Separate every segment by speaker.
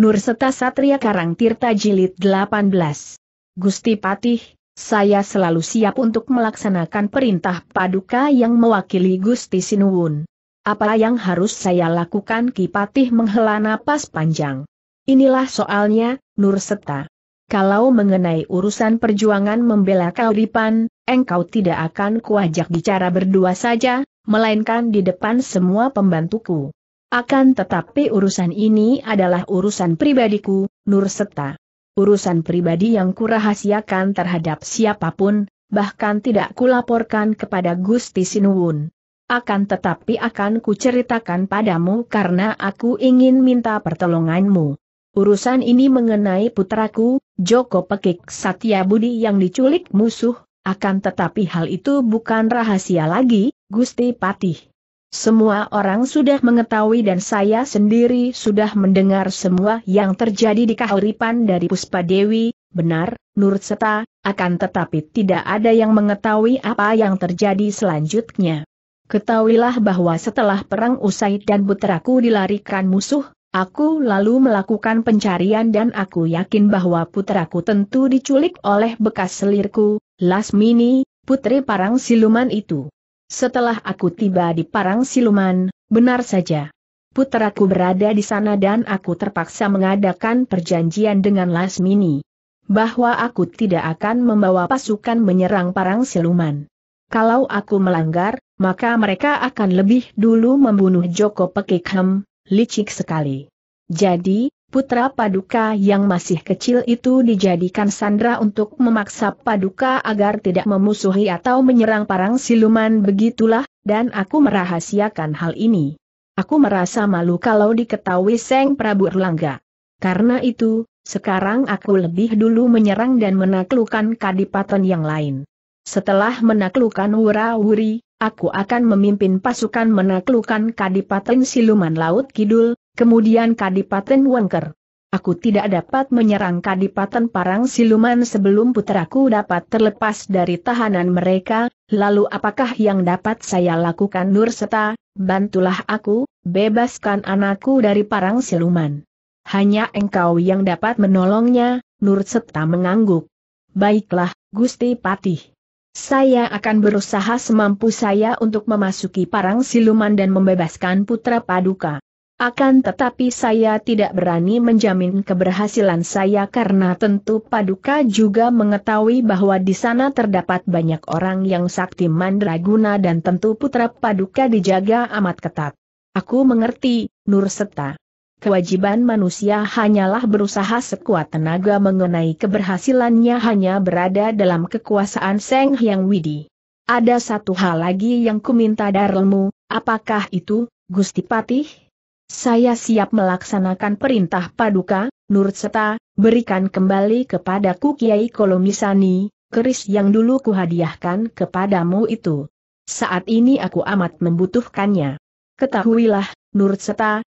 Speaker 1: Nur Seta Satria Karang Tirta Jilid 18. Gusti Patih, saya selalu siap untuk melaksanakan perintah paduka yang mewakili Gusti Sinuwun. Apa yang harus saya lakukan Ki Patih menghela napas panjang. Inilah soalnya, Nur Seta. Kalau mengenai urusan perjuangan membela Kauripan, engkau tidak akan kuajak bicara berdua saja, melainkan di depan semua pembantuku. Akan tetapi urusan ini adalah urusan pribadiku, Nur Seta. Urusan pribadi yang kurahasiakan terhadap siapapun, bahkan tidak kulaporkan kepada Gusti Sinuwun. Akan tetapi akan kuceritakan padamu karena aku ingin minta pertolonganmu. Urusan ini mengenai putraku, Joko Pekik Satya Budi yang diculik musuh, akan tetapi hal itu bukan rahasia lagi, Gusti Patih. Semua orang sudah mengetahui dan saya sendiri sudah mendengar semua yang terjadi di kahuripan dari Puspa Dewi, benar, Nur Seta, akan tetapi tidak ada yang mengetahui apa yang terjadi selanjutnya. Ketahuilah bahwa setelah perang usai dan putraku dilarikan musuh, aku lalu melakukan pencarian dan aku yakin bahwa putraku tentu diculik oleh bekas selirku, Lasmini, putri parang siluman itu. Setelah aku tiba di Parang Siluman, benar saja. Puteraku berada di sana dan aku terpaksa mengadakan perjanjian dengan Lasmini. Bahwa aku tidak akan membawa pasukan menyerang Parang Siluman. Kalau aku melanggar, maka mereka akan lebih dulu membunuh Joko Pekikham, licik sekali. Jadi, putra Paduka yang masih kecil itu dijadikan sandra untuk memaksa Paduka agar tidak memusuhi atau menyerang parang siluman begitulah, dan aku merahasiakan hal ini. Aku merasa malu kalau diketahui Seng Prabu Erlangga. Karena itu, sekarang aku lebih dulu menyerang dan menaklukkan kadipaten yang lain. Setelah menaklukkan Wura-Wuri, aku akan memimpin pasukan menaklukkan kadipaten siluman Laut Kidul, Kemudian Kadipaten Wengker. Aku tidak dapat menyerang Kadipaten Parang Siluman sebelum puteraku dapat terlepas dari tahanan mereka, lalu apakah yang dapat saya lakukan Nur Seta, bantulah aku, bebaskan anakku dari Parang Siluman. Hanya engkau yang dapat menolongnya, Nur Seta mengangguk. Baiklah, Gusti Patih. Saya akan berusaha semampu saya untuk memasuki Parang Siluman dan membebaskan putra Paduka. Akan tetapi saya tidak berani menjamin keberhasilan saya karena tentu Paduka juga mengetahui bahwa di sana terdapat banyak orang yang sakti mandraguna dan tentu putra Paduka dijaga amat ketat. Aku mengerti, Nur Seta. Kewajiban manusia hanyalah berusaha sekuat tenaga mengenai keberhasilannya hanya berada dalam kekuasaan Seng Hyang Widi. Ada satu hal lagi yang kuminta darlmu, apakah itu, Gusti Patih? Saya siap melaksanakan perintah paduka, Nur berikan kembali kepadaku Kiai Kolomisani, keris yang dulu kuhadiahkan kepadamu itu. Saat ini aku amat membutuhkannya. Ketahuilah, Nur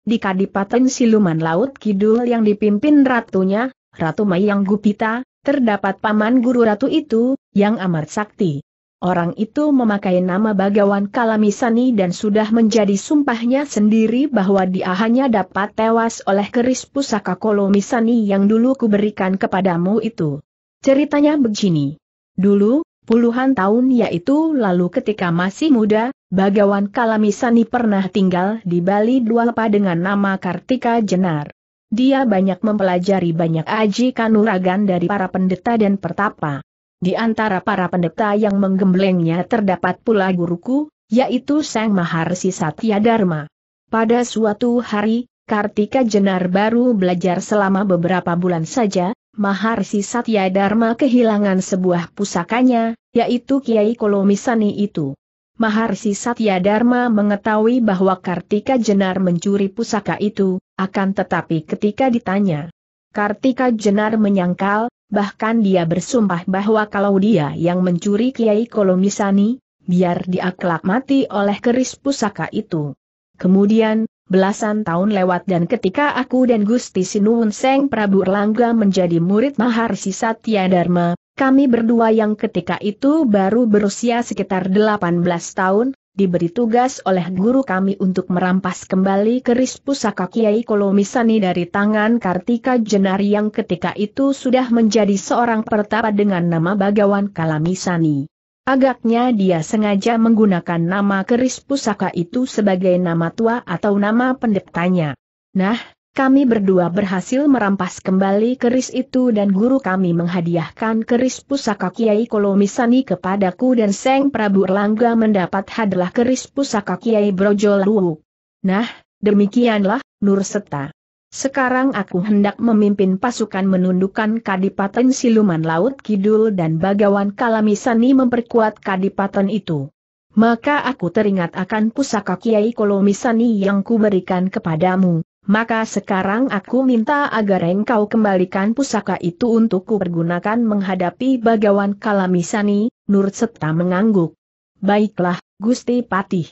Speaker 1: di Kadipaten Siluman Laut Kidul yang dipimpin ratunya, Ratu Mayang Gupita, terdapat paman guru ratu itu, yang amat sakti. Orang itu memakai nama Bagawan Kalamisani dan sudah menjadi sumpahnya sendiri bahwa dia hanya dapat tewas oleh keris pusaka Kolomisani yang dulu kuberikan kepadamu itu. Ceritanya begini. Dulu, puluhan tahun yaitu lalu ketika masih muda, Bagawan Kalamisani pernah tinggal di Bali dua lepa dengan nama Kartika Jenar. Dia banyak mempelajari banyak aji kanuragan dari para pendeta dan pertapa. Di antara para pendeta yang menggemblengnya terdapat pula guruku, yaitu Sang Maharsi Satya Dharma. Pada suatu hari, Kartika Jenar baru belajar selama beberapa bulan saja, Maharsi Satya Dharma kehilangan sebuah pusakanya, yaitu Kiai Kolomisani itu. Maharsi Satya Dharma mengetahui bahwa Kartika Jenar mencuri pusaka itu, akan tetapi ketika ditanya, Kartika Jenar menyangkal, bahkan dia bersumpah bahwa kalau dia yang mencuri Kiai Kolomisani, biar dia kelak mati oleh keris pusaka itu. Kemudian, belasan tahun lewat dan ketika aku dan Gusti Sinuun Seng Prabu Erlangga menjadi murid Maharsi Satya Dharma, kami berdua yang ketika itu baru berusia sekitar 18 tahun, diberi tugas oleh guru kami untuk merampas kembali keris pusaka Kiai Kolomisani dari tangan Kartika Jenar yang ketika itu sudah menjadi seorang pertapa dengan nama Bagawan Kalamisani. Agaknya dia sengaja menggunakan nama keris pusaka itu sebagai nama tua atau nama pendetanya. Nah, kami berdua berhasil merampas kembali keris itu dan guru kami menghadiahkan keris pusaka Kiai Kolomisani kepadaku dan Seng Prabu Erlangga mendapat hadiah keris pusaka Kiai Brojoluwu. Nah, demikianlah, Nur Seta. Sekarang aku hendak memimpin pasukan menundukkan Kadipaten Siluman Laut Kidul dan Bagawan Kalamisani memperkuat Kadipaten itu. Maka aku teringat akan pusaka Kiai Kolomisani yang kuberikan kepadamu maka sekarang aku minta agar engkau kembalikan pusaka itu untukku pergunakan menghadapi Bagawan Kalamisani, Nur Setta mengangguk. Baiklah, Gusti Patih.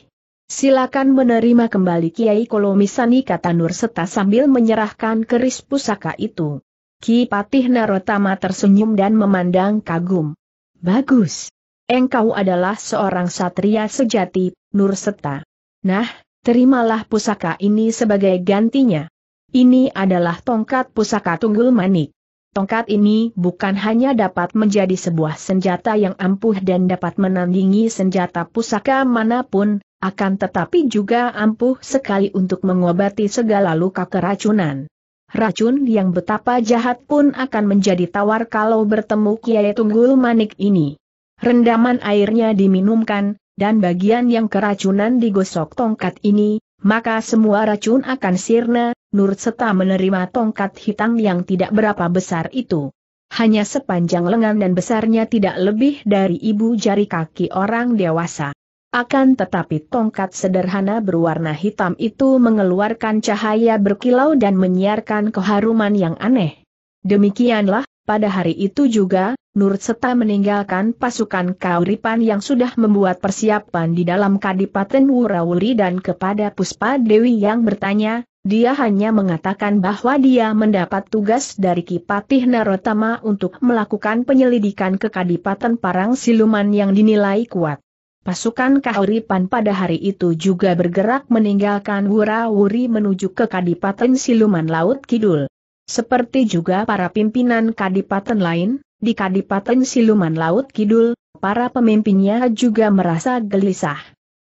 Speaker 1: Silakan menerima kembali Kiai Kolomisani kata Nur Setta sambil menyerahkan keris pusaka itu. Ki Patih Narotama tersenyum dan memandang kagum. Bagus. Engkau adalah seorang satria sejati, Nur Setta. Nah, terimalah pusaka ini sebagai gantinya. Ini adalah tongkat pusaka tunggul manik. Tongkat ini bukan hanya dapat menjadi sebuah senjata yang ampuh dan dapat menandingi senjata pusaka manapun, akan tetapi juga ampuh sekali untuk mengobati segala luka keracunan. Racun yang betapa jahat pun akan menjadi tawar kalau bertemu Kiai Tunggul Manik ini. Rendaman airnya diminumkan, dan bagian yang keracunan digosok tongkat ini, maka semua racun akan sirna, Nur serta menerima tongkat hitam yang tidak berapa besar itu. Hanya sepanjang lengan dan besarnya tidak lebih dari ibu jari kaki orang dewasa. Akan tetapi tongkat sederhana berwarna hitam itu mengeluarkan cahaya berkilau dan menyiarkan keharuman yang aneh. Demikianlah, pada hari itu juga, Nur Seta meninggalkan pasukan Kauripan yang sudah membuat persiapan di dalam Kadipaten Wurawuri dan kepada Puspa Dewi yang bertanya, dia hanya mengatakan bahwa dia mendapat tugas dari Kipatih Narotama untuk melakukan penyelidikan ke Kadipaten Parang Siluman yang dinilai kuat. Pasukan Kauripan pada hari itu juga bergerak meninggalkan Wurawuri menuju ke Kadipaten Siluman Laut Kidul. Seperti juga para pimpinan Kadipaten lain, di Kadipaten Siluman Laut Kidul, para pemimpinnya juga merasa gelisah.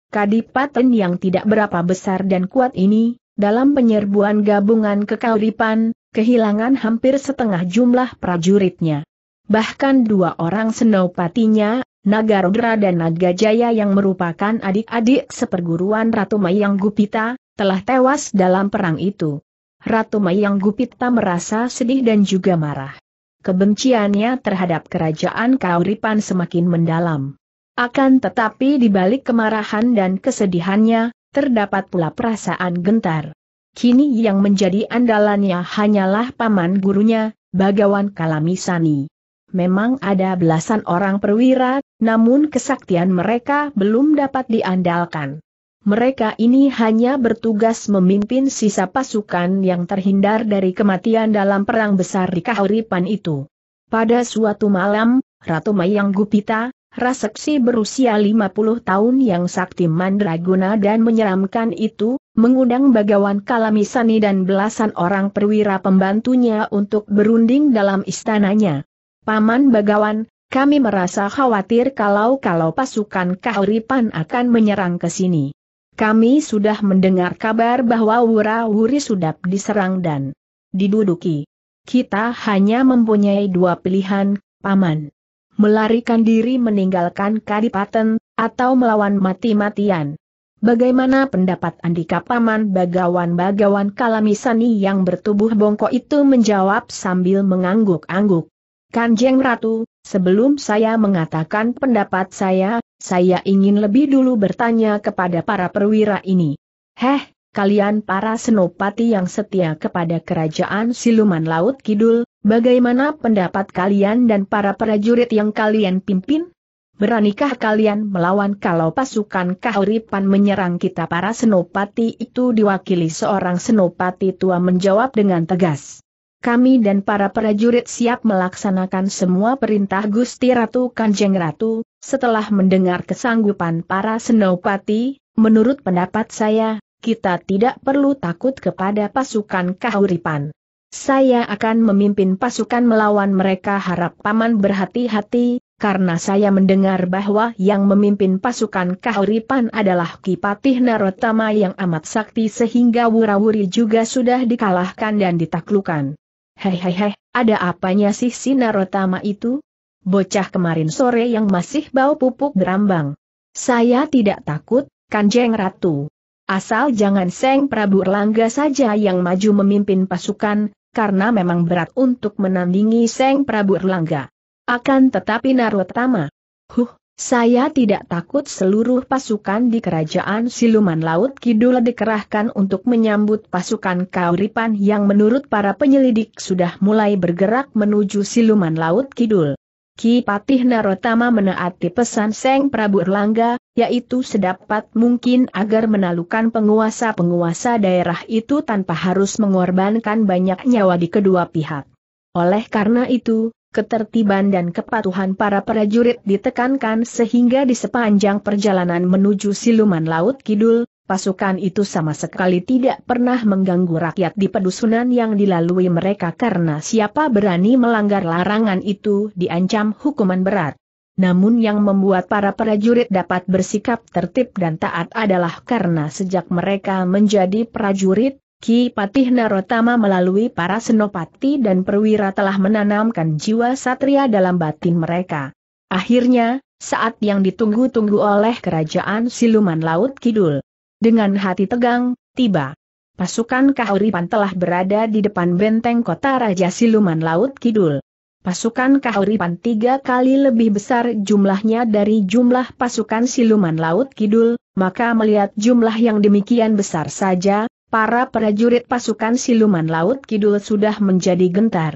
Speaker 1: Kadipaten yang tidak berapa besar dan kuat ini, dalam penyerbuan gabungan ke Kauripan, kehilangan hampir setengah jumlah prajuritnya. Bahkan dua orang senopatinya, Nagarodra dan Nagajaya yang merupakan adik-adik seperguruan Ratu Mayang Gupita, telah tewas dalam perang itu. Ratu Mayang Gupita merasa sedih dan juga marah kebenciannya terhadap kerajaan Kauripan semakin mendalam. Akan tetapi di balik kemarahan dan kesedihannya, terdapat pula perasaan gentar. Kini yang menjadi andalannya hanyalah paman gurunya, Bagawan Kalamisani. Memang ada belasan orang perwira, namun kesaktian mereka belum dapat diandalkan mereka ini hanya bertugas memimpin sisa pasukan yang terhindar dari kematian dalam perang besar di Kahuripan itu. Pada suatu malam, Ratu Mayang Gupita, raseksi berusia 50 tahun yang sakti mandraguna dan menyeramkan itu, mengundang Bagawan Kalamisani dan belasan orang perwira pembantunya untuk berunding dalam istananya. Paman Bagawan, kami merasa khawatir kalau-kalau pasukan Kahuripan akan menyerang ke sini. Kami sudah mendengar kabar bahwa Wura-Wuri sudah diserang dan diduduki. Kita hanya mempunyai dua pilihan, Paman. Melarikan diri meninggalkan Kadipaten, atau melawan mati-matian. Bagaimana pendapat Andika Paman bagawan-bagawan kalamisani yang bertubuh bongkok itu menjawab sambil mengangguk-angguk. Kanjeng Ratu, Sebelum saya mengatakan pendapat saya, saya ingin lebih dulu bertanya kepada para perwira ini. Heh, kalian para senopati yang setia kepada kerajaan siluman laut kidul, bagaimana pendapat kalian dan para prajurit yang kalian pimpin? Beranikah kalian melawan kalau pasukan kahuripan menyerang kita para senopati itu diwakili seorang senopati tua menjawab dengan tegas kami dan para prajurit siap melaksanakan semua perintah Gusti Ratu Kanjeng Ratu, setelah mendengar kesanggupan para senopati, menurut pendapat saya, kita tidak perlu takut kepada pasukan kahuripan. Saya akan memimpin pasukan melawan mereka harap paman berhati-hati, karena saya mendengar bahwa yang memimpin pasukan Kahuripan adalah Kipatih Narotama yang amat sakti sehingga Wurawuri juga sudah dikalahkan dan ditaklukan. Hei hei hei, ada apanya sih si Narotama itu? Bocah kemarin sore yang masih bau pupuk berambang. Saya tidak takut, Kanjeng Ratu. Asal jangan Seng Prabu Erlangga saja yang maju memimpin pasukan, karena memang berat untuk menandingi Seng Prabu Erlangga. Akan tetapi Narotama. Huh, saya tidak takut seluruh pasukan di kerajaan Siluman Laut Kidul dikerahkan untuk menyambut pasukan Kauripan yang menurut para penyelidik sudah mulai bergerak menuju Siluman Laut Kidul. Ki Patih Narotama menaati pesan Seng Prabu Erlangga, yaitu sedapat mungkin agar menalukan penguasa-penguasa daerah itu tanpa harus mengorbankan banyak nyawa di kedua pihak. Oleh karena itu, ketertiban dan kepatuhan para prajurit ditekankan sehingga di sepanjang perjalanan menuju Siluman Laut Kidul, pasukan itu sama sekali tidak pernah mengganggu rakyat di pedusunan yang dilalui mereka karena siapa berani melanggar larangan itu diancam hukuman berat. Namun yang membuat para prajurit dapat bersikap tertib dan taat adalah karena sejak mereka menjadi prajurit, Ki Patih Narotama melalui para senopati dan perwira telah menanamkan jiwa satria dalam batin mereka. Akhirnya, saat yang ditunggu-tunggu oleh kerajaan siluman laut kidul. Dengan hati tegang, tiba. Pasukan Kahuripan telah berada di depan benteng kota Raja Siluman Laut Kidul. Pasukan Kahuripan tiga kali lebih besar jumlahnya dari jumlah pasukan Siluman Laut Kidul, maka melihat jumlah yang demikian besar saja, para prajurit pasukan siluman laut kidul sudah menjadi gentar.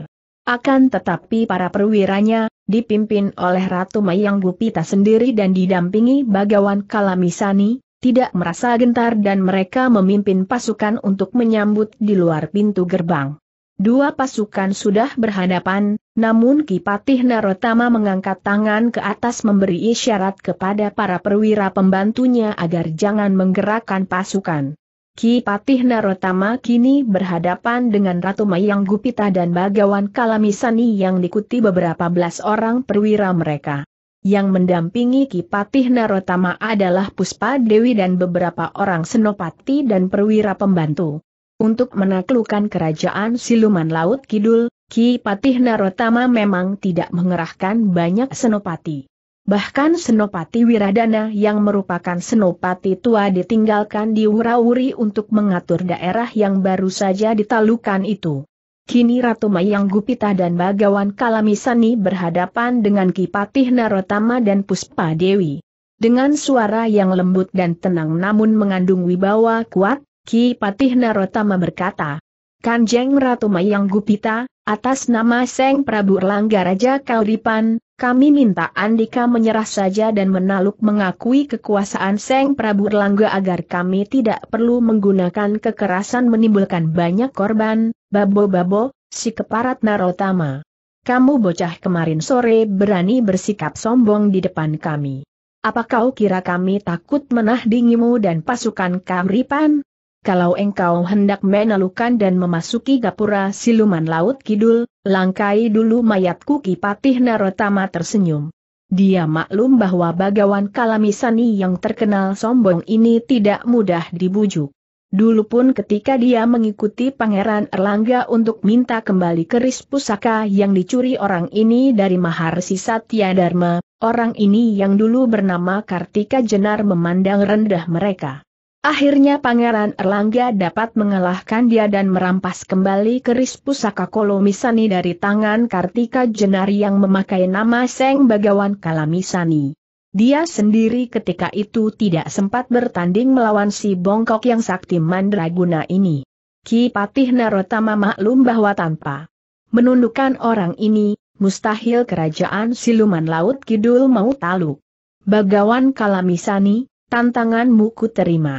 Speaker 1: Akan tetapi para perwiranya, dipimpin oleh Ratu Mayang Gupita sendiri dan didampingi Bagawan Kalamisani, tidak merasa gentar dan mereka memimpin pasukan untuk menyambut di luar pintu gerbang. Dua pasukan sudah berhadapan, namun Kipatih Narotama mengangkat tangan ke atas memberi isyarat kepada para perwira pembantunya agar jangan menggerakkan pasukan. Ki Patih Narotama kini berhadapan dengan Ratu Mayang Gupita dan Bagawan Kalamisani yang diikuti beberapa belas orang perwira mereka. Yang mendampingi Ki Patih Narotama adalah Puspa Dewi dan beberapa orang senopati dan perwira pembantu. Untuk menaklukkan kerajaan Siluman Laut Kidul, Ki Patih Narotama memang tidak mengerahkan banyak senopati. Bahkan Senopati Wiradana yang merupakan Senopati tua ditinggalkan di Wurawuri untuk mengatur daerah yang baru saja ditalukan itu. Kini Ratu Mayang Gupita dan Bagawan Kalamisani berhadapan dengan Kipatih Narotama dan Puspa Dewi. Dengan suara yang lembut dan tenang namun mengandung wibawa kuat, Kipatih Narotama berkata, Kanjeng Ratu Mayang Gupita, atas nama Seng Prabu Erlangga Raja Kauripan, kami minta Andika menyerah saja dan menaluk mengakui kekuasaan Seng Prabu Erlangga agar kami tidak perlu menggunakan kekerasan menimbulkan banyak korban, babo-babo, si keparat Narotama. Kamu bocah kemarin sore berani bersikap sombong di depan kami. Apa kau kira kami takut menah dingimu dan pasukan Kamripan? kalau engkau hendak menelukan dan memasuki gapura siluman laut kidul, langkai dulu mayatku Kipatih Narotama tersenyum. Dia maklum bahwa bagawan kalamisani yang terkenal sombong ini tidak mudah dibujuk. Dulu pun ketika dia mengikuti Pangeran Erlangga untuk minta kembali keris pusaka yang dicuri orang ini dari Maharsi Satya Dharma, orang ini yang dulu bernama Kartika Jenar memandang rendah mereka. Akhirnya Pangeran Erlangga dapat mengalahkan dia dan merampas kembali keris pusaka Kolomisani dari tangan Kartika Jenari yang memakai nama Seng Bagawan Kalamisani. Dia sendiri ketika itu tidak sempat bertanding melawan si bongkok yang sakti mandraguna ini. Ki Patih Narotama maklum bahwa tanpa menundukkan orang ini, mustahil kerajaan siluman laut kidul mau taluk. Bagawan Kalamisani, tantanganmu ku terima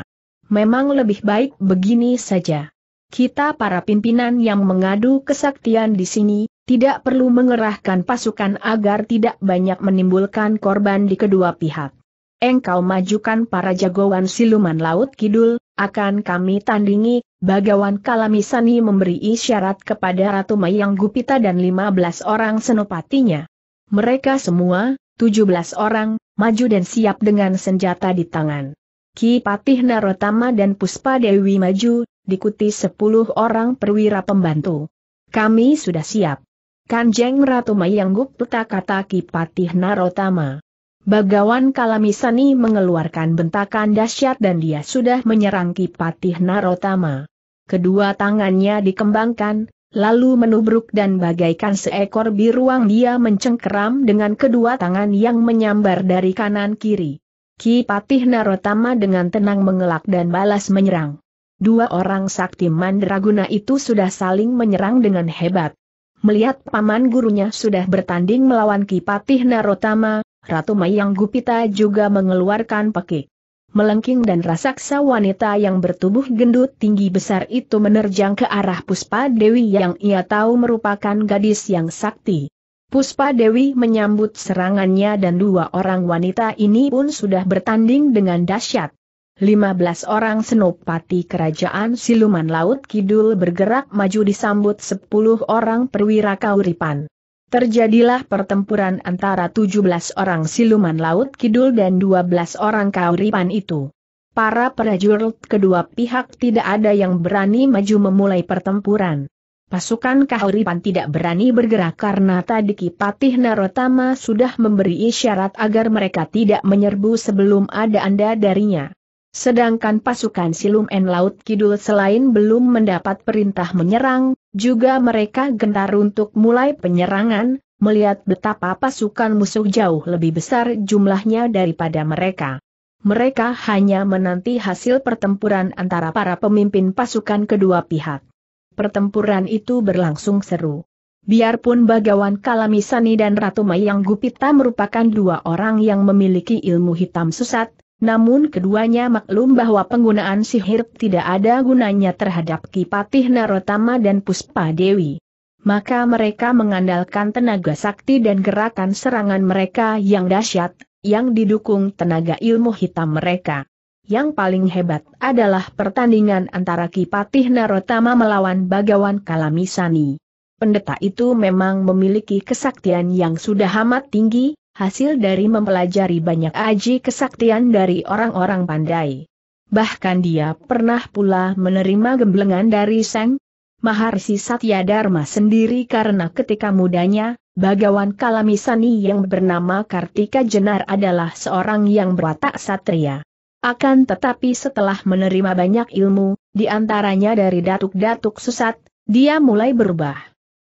Speaker 1: memang lebih baik begini saja. Kita para pimpinan yang mengadu kesaktian di sini, tidak perlu mengerahkan pasukan agar tidak banyak menimbulkan korban di kedua pihak. Engkau majukan para jagoan siluman laut kidul, akan kami tandingi, Bagawan Kalamisani memberi isyarat kepada Ratu Mayang Gupita dan 15 orang senopatinya. Mereka semua, 17 orang, maju dan siap dengan senjata di tangan. Ki Patih Narotama dan Puspa Dewi maju, dikuti sepuluh orang perwira pembantu. Kami sudah siap. Kanjeng Ratu Mayangguk puta kata Ki Patih Narotama. Bagawan Kalamisani mengeluarkan bentakan dahsyat dan dia sudah menyerang Ki Patih Narotama. Kedua tangannya dikembangkan, lalu menubruk dan bagaikan seekor biruang dia mencengkeram dengan kedua tangan yang menyambar dari kanan kiri. Ki Patih Narotama dengan tenang mengelak dan balas menyerang. Dua orang sakti mandraguna itu sudah saling menyerang dengan hebat. Melihat paman gurunya sudah bertanding melawan Ki Patih Narotama, Ratu Mayang Gupita juga mengeluarkan pekik. Melengking dan rasaksa wanita yang bertubuh gendut tinggi besar itu menerjang ke arah Puspa Dewi yang ia tahu merupakan gadis yang sakti. Puspa Dewi menyambut serangannya dan dua orang wanita ini pun sudah bertanding dengan dahsyat. 15 orang senopati kerajaan siluman laut kidul bergerak maju disambut 10 orang perwira kauripan. Terjadilah pertempuran antara 17 orang siluman laut kidul dan 12 orang kauripan itu. Para prajurit kedua pihak tidak ada yang berani maju memulai pertempuran. Pasukan Kahuripan tidak berani bergerak karena tadi Kipatih Narotama sudah memberi isyarat agar mereka tidak menyerbu sebelum ada anda darinya. Sedangkan pasukan Silum En Laut Kidul selain belum mendapat perintah menyerang, juga mereka gentar untuk mulai penyerangan, melihat betapa pasukan musuh jauh lebih besar jumlahnya daripada mereka. Mereka hanya menanti hasil pertempuran antara para pemimpin pasukan kedua pihak pertempuran itu berlangsung seru. Biarpun Bagawan Kalamisani dan Ratu Mayang Gupita merupakan dua orang yang memiliki ilmu hitam susat, namun keduanya maklum bahwa penggunaan sihir tidak ada gunanya terhadap Kipatih Narotama dan Puspa Dewi. Maka mereka mengandalkan tenaga sakti dan gerakan serangan mereka yang dahsyat, yang didukung tenaga ilmu hitam mereka. Yang paling hebat adalah pertandingan antara Kipatih Narotama melawan Bagawan Kalamisani. Pendeta itu memang memiliki kesaktian yang sudah amat tinggi, hasil dari mempelajari banyak aji kesaktian dari orang-orang pandai. Bahkan dia pernah pula menerima gemblengan dari Seng Maharsi Satya Dharma sendiri karena ketika mudanya, Bagawan Kalamisani yang bernama Kartika Jenar adalah seorang yang berwatak satria. Akan tetapi setelah menerima banyak ilmu, diantaranya dari datuk-datuk sesat, dia mulai berubah.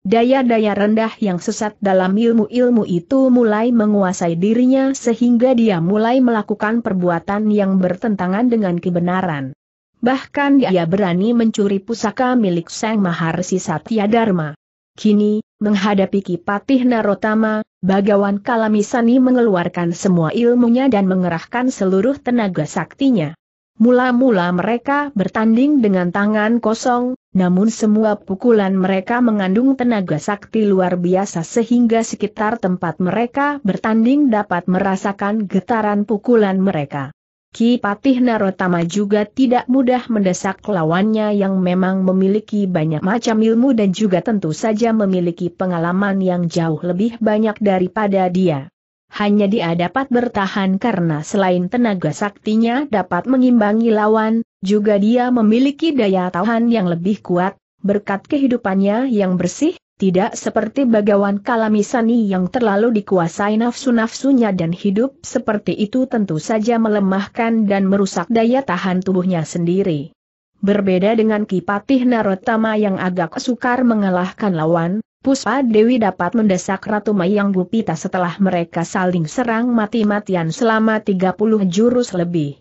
Speaker 1: Daya-daya rendah yang sesat dalam ilmu-ilmu itu mulai menguasai dirinya sehingga dia mulai melakukan perbuatan yang bertentangan dengan kebenaran. Bahkan dia berani mencuri pusaka milik Sang Maharsi Satya Dharma. Kini, Menghadapi Kipatih Narotama, Bagawan Kalamisani mengeluarkan semua ilmunya dan mengerahkan seluruh tenaga saktinya. Mula-mula mereka bertanding dengan tangan kosong, namun semua pukulan mereka mengandung tenaga sakti luar biasa sehingga sekitar tempat mereka bertanding dapat merasakan getaran pukulan mereka. Ki Patih Narotama juga tidak mudah mendesak lawannya yang memang memiliki banyak macam ilmu dan juga tentu saja memiliki pengalaman yang jauh lebih banyak daripada dia. Hanya dia dapat bertahan karena selain tenaga saktinya dapat mengimbangi lawan, juga dia memiliki daya tahan yang lebih kuat, berkat kehidupannya yang bersih, tidak seperti bagawan kalamisani yang terlalu dikuasai nafsu-nafsunya dan hidup seperti itu tentu saja melemahkan dan merusak daya tahan tubuhnya sendiri. Berbeda dengan Kipatih Narotama yang agak sukar mengalahkan lawan, Puspa Dewi dapat mendesak Ratu Mayang Gupita setelah mereka saling serang mati-matian selama 30 jurus lebih.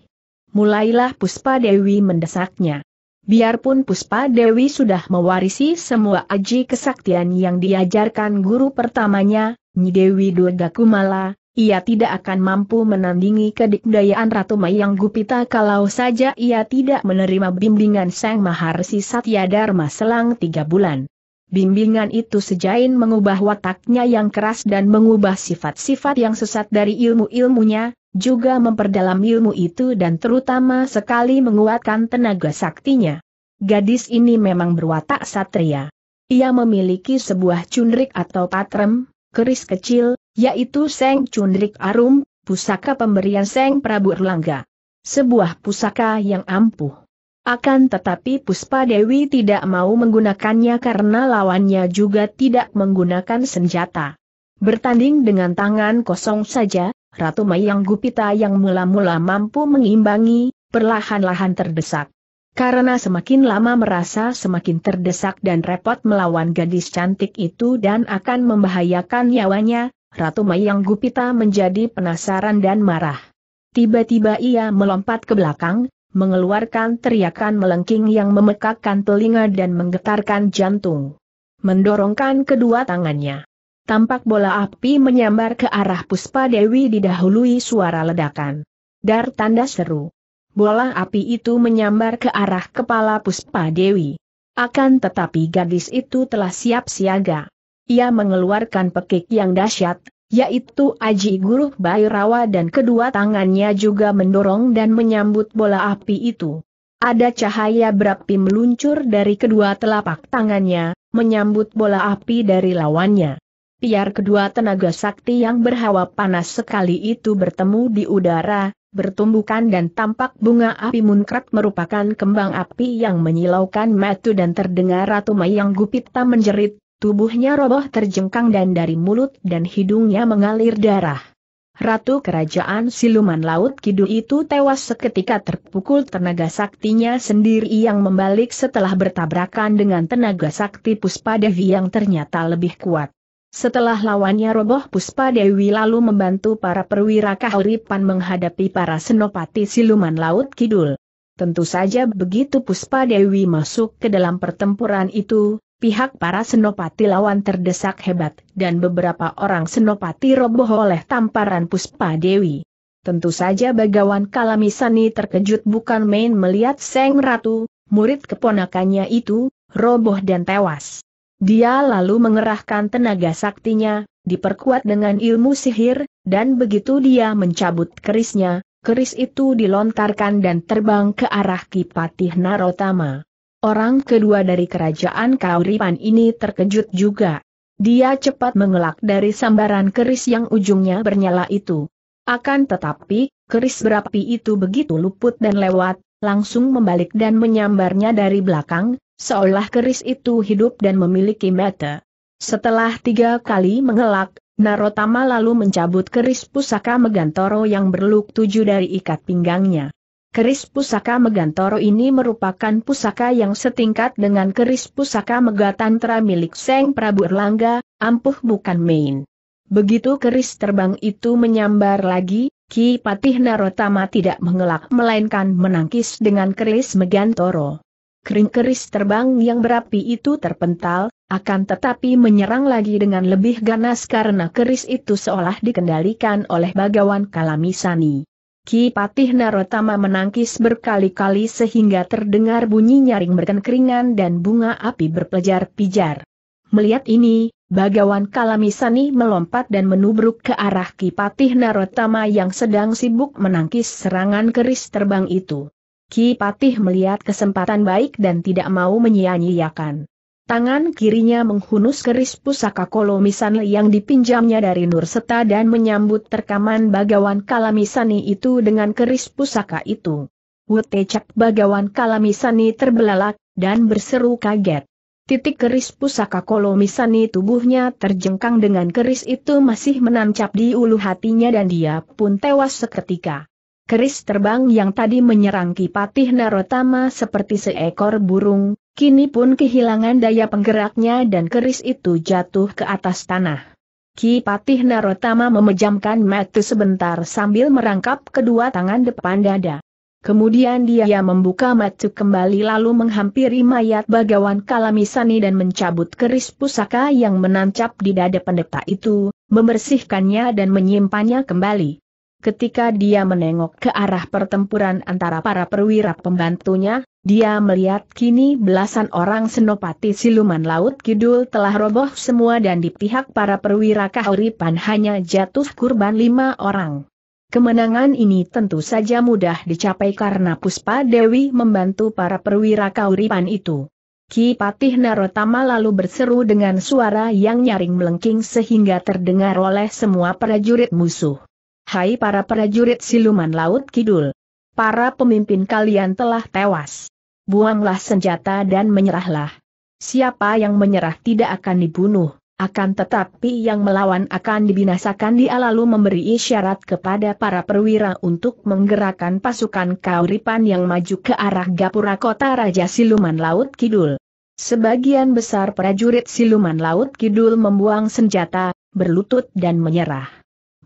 Speaker 1: Mulailah Puspa Dewi mendesaknya. Biarpun Puspa Dewi sudah mewarisi semua aji kesaktian yang diajarkan guru pertamanya, Nyi Dewi Durga Kumala, ia tidak akan mampu menandingi kedikdayaan Ratu Mayang Gupita kalau saja ia tidak menerima bimbingan Sang Maharsi Satya Dharma selang tiga bulan. Bimbingan itu sejain mengubah wataknya yang keras dan mengubah sifat-sifat yang sesat dari ilmu-ilmunya, juga memperdalam ilmu itu dan terutama sekali menguatkan tenaga saktinya. Gadis ini memang berwatak satria. Ia memiliki sebuah cundrik atau patrem, keris kecil, yaitu Seng Cundrik Arum, pusaka pemberian Seng Prabu Erlangga. Sebuah pusaka yang ampuh. Akan tetapi Puspa Dewi tidak mau menggunakannya karena lawannya juga tidak menggunakan senjata. Bertanding dengan tangan kosong saja, Ratu Mayang Gupita yang mula-mula mampu mengimbangi, perlahan-lahan terdesak. Karena semakin lama merasa semakin terdesak dan repot melawan gadis cantik itu dan akan membahayakan nyawanya, Ratu Mayang Gupita menjadi penasaran dan marah. Tiba-tiba ia melompat ke belakang, mengeluarkan teriakan melengking yang memekakkan telinga dan menggetarkan jantung. Mendorongkan kedua tangannya. Tampak bola api menyambar ke arah Puspa Dewi didahului suara ledakan. Dar tanda seru. Bola api itu menyambar ke arah kepala Puspa Dewi. Akan tetapi gadis itu telah siap siaga. Ia mengeluarkan pekik yang dahsyat, yaitu Aji Guru Bayrawa dan kedua tangannya juga mendorong dan menyambut bola api itu. Ada cahaya berapi meluncur dari kedua telapak tangannya, menyambut bola api dari lawannya. Biar kedua tenaga sakti yang berhawa panas sekali itu bertemu di udara, bertumbukan dan tampak bunga api munkrat merupakan kembang api yang menyilaukan mata dan terdengar Ratu Mayang Gupita menjerit, tubuhnya roboh terjengkang dan dari mulut dan hidungnya mengalir darah. Ratu kerajaan siluman laut kidul itu tewas seketika terpukul tenaga saktinya sendiri yang membalik setelah bertabrakan dengan tenaga sakti Puspadevi yang ternyata lebih kuat. Setelah lawannya roboh Puspa Dewi lalu membantu para perwira kahuripan menghadapi para senopati siluman laut kidul. Tentu saja begitu Puspa Dewi masuk ke dalam pertempuran itu, pihak para senopati lawan terdesak hebat, dan beberapa orang senopati roboh oleh tamparan Puspa Dewi. Tentu saja Bagawan Kalamisani terkejut bukan main melihat Seng Ratu, murid keponakannya itu, roboh dan tewas. Dia lalu mengerahkan tenaga saktinya, diperkuat dengan ilmu sihir, dan begitu dia mencabut kerisnya, keris itu dilontarkan dan terbang ke arah Kipatih Narotama. Orang kedua dari kerajaan Kauripan ini terkejut juga. Dia cepat mengelak dari sambaran keris yang ujungnya bernyala itu. Akan tetapi, keris berapi itu begitu luput dan lewat, langsung membalik dan menyambarnya dari belakang, seolah keris itu hidup dan memiliki mata. Setelah tiga kali mengelak, Narotama lalu mencabut keris pusaka Megantoro yang berluk tujuh dari ikat pinggangnya. Keris pusaka Megantoro ini merupakan pusaka yang setingkat dengan keris pusaka Megatantra milik Seng Prabu Erlangga, ampuh bukan main. Begitu keris terbang itu menyambar lagi, Ki Patih Narotama tidak mengelak melainkan menangkis dengan keris Megantoro. Kering-keris terbang yang berapi itu terpental, akan tetapi menyerang lagi dengan lebih ganas karena keris itu seolah dikendalikan oleh bagawan Kalamisani. Ki Patih Narotama menangkis berkali-kali sehingga terdengar bunyi nyaring berkenkeringan dan bunga api berpejar pijar Melihat ini, bagawan Kalamisani melompat dan menubruk ke arah Ki Patih Narotama yang sedang sibuk menangkis serangan keris terbang itu. Ki Patih melihat kesempatan baik dan tidak mau menyia-nyiakan. Tangan kirinya menghunus keris pusaka kolomisan yang dipinjamnya dari Nurseta dan menyambut terkaman bagawan kalamisani itu dengan keris pusaka itu. Wutecak bagawan kalamisani terbelalak, dan berseru kaget. Titik keris pusaka kolomisani tubuhnya terjengkang dengan keris itu masih menancap di ulu hatinya dan dia pun tewas seketika. Keris terbang yang tadi menyerang Kipatih Narotama seperti seekor burung, kini pun kehilangan daya penggeraknya dan keris itu jatuh ke atas tanah. Kipatih Narotama memejamkan mata sebentar sambil merangkap kedua tangan depan dada. Kemudian dia membuka mata kembali lalu menghampiri mayat bagawan Kalamisani dan mencabut keris pusaka yang menancap di dada pendeta itu, membersihkannya dan menyimpannya kembali. Ketika dia menengok ke arah pertempuran antara para perwira pembantunya, dia melihat kini belasan orang senopati siluman laut kidul telah roboh semua dan di pihak para perwira kahuripan hanya jatuh kurban lima orang. Kemenangan ini tentu saja mudah dicapai karena Puspa Dewi membantu para perwira kahuripan itu. Ki Patih Narotama lalu berseru dengan suara yang nyaring melengking sehingga terdengar oleh semua prajurit musuh. Hai para prajurit siluman laut kidul. Para pemimpin kalian telah tewas. Buanglah senjata dan menyerahlah. Siapa yang menyerah tidak akan dibunuh, akan tetapi yang melawan akan dibinasakan dia lalu memberi isyarat kepada para perwira untuk menggerakkan pasukan kauripan yang maju ke arah gapura kota Raja Siluman Laut Kidul. Sebagian besar prajurit Siluman Laut Kidul membuang senjata, berlutut dan menyerah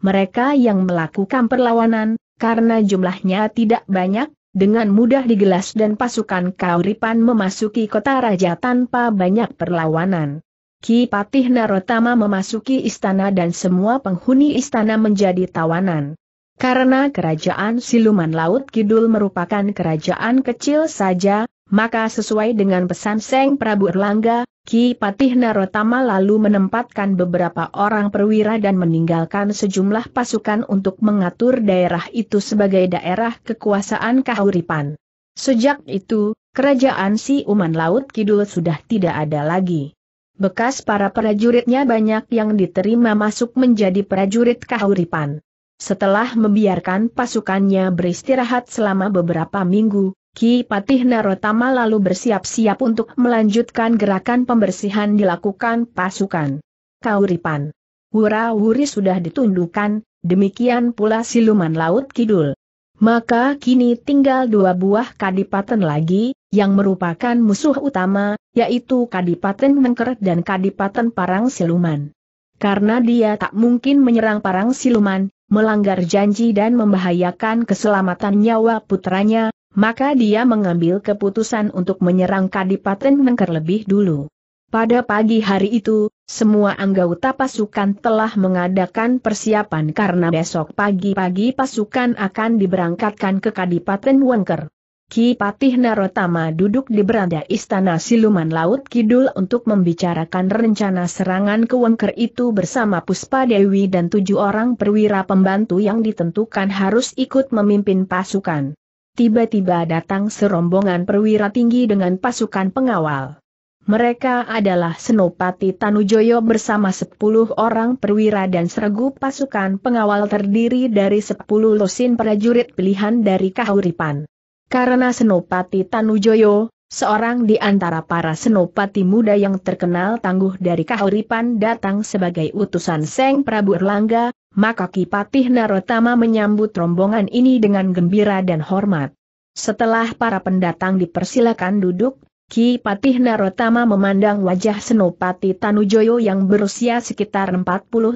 Speaker 1: mereka yang melakukan perlawanan, karena jumlahnya tidak banyak, dengan mudah digelas dan pasukan Kauripan memasuki kota raja tanpa banyak perlawanan. Ki Patih Narotama memasuki istana dan semua penghuni istana menjadi tawanan. Karena kerajaan Siluman Laut Kidul merupakan kerajaan kecil saja, maka sesuai dengan pesan Seng Prabu Erlangga, Ki Patih Narotama lalu menempatkan beberapa orang perwira dan meninggalkan sejumlah pasukan untuk mengatur daerah itu sebagai daerah kekuasaan kahuripan. Sejak itu, kerajaan si Uman Laut Kidul sudah tidak ada lagi. Bekas para prajuritnya banyak yang diterima masuk menjadi prajurit kahuripan. Setelah membiarkan pasukannya beristirahat selama beberapa minggu, Ki Patih Narotama lalu bersiap-siap untuk melanjutkan gerakan pembersihan dilakukan pasukan. Kauripan. hura wuri sudah ditundukkan, demikian pula siluman laut kidul. Maka kini tinggal dua buah kadipaten lagi, yang merupakan musuh utama, yaitu Kadipaten Nengker dan Kadipaten Parang Siluman. Karena dia tak mungkin menyerang Parang Siluman, melanggar janji dan membahayakan keselamatan nyawa putranya, maka dia mengambil keputusan untuk menyerang Kadipaten Mengker lebih dulu. Pada pagi hari itu, semua anggota pasukan telah mengadakan persiapan karena besok pagi-pagi pasukan akan diberangkatkan ke Kadipaten Wengker. Ki Patih Narotama duduk di beranda istana siluman laut kidul untuk membicarakan rencana serangan ke Wengker itu bersama Puspa Dewi dan tujuh orang perwira pembantu yang ditentukan harus ikut memimpin pasukan. Tiba-tiba datang serombongan perwira tinggi dengan pasukan pengawal. Mereka adalah Senopati Tanujoyo bersama sepuluh orang perwira dan seregu pasukan pengawal terdiri dari sepuluh lusin prajurit pilihan dari Kahuripan. Karena Senopati Tanujoyo, seorang di antara para senopati muda yang terkenal tangguh dari Kahuripan datang sebagai utusan Seng Prabu Erlangga, maka Kipatih Narotama menyambut rombongan ini dengan gembira dan hormat. Setelah para pendatang dipersilakan duduk, Ki Patih Narotama memandang wajah Senopati Tanujoyo yang berusia sekitar 40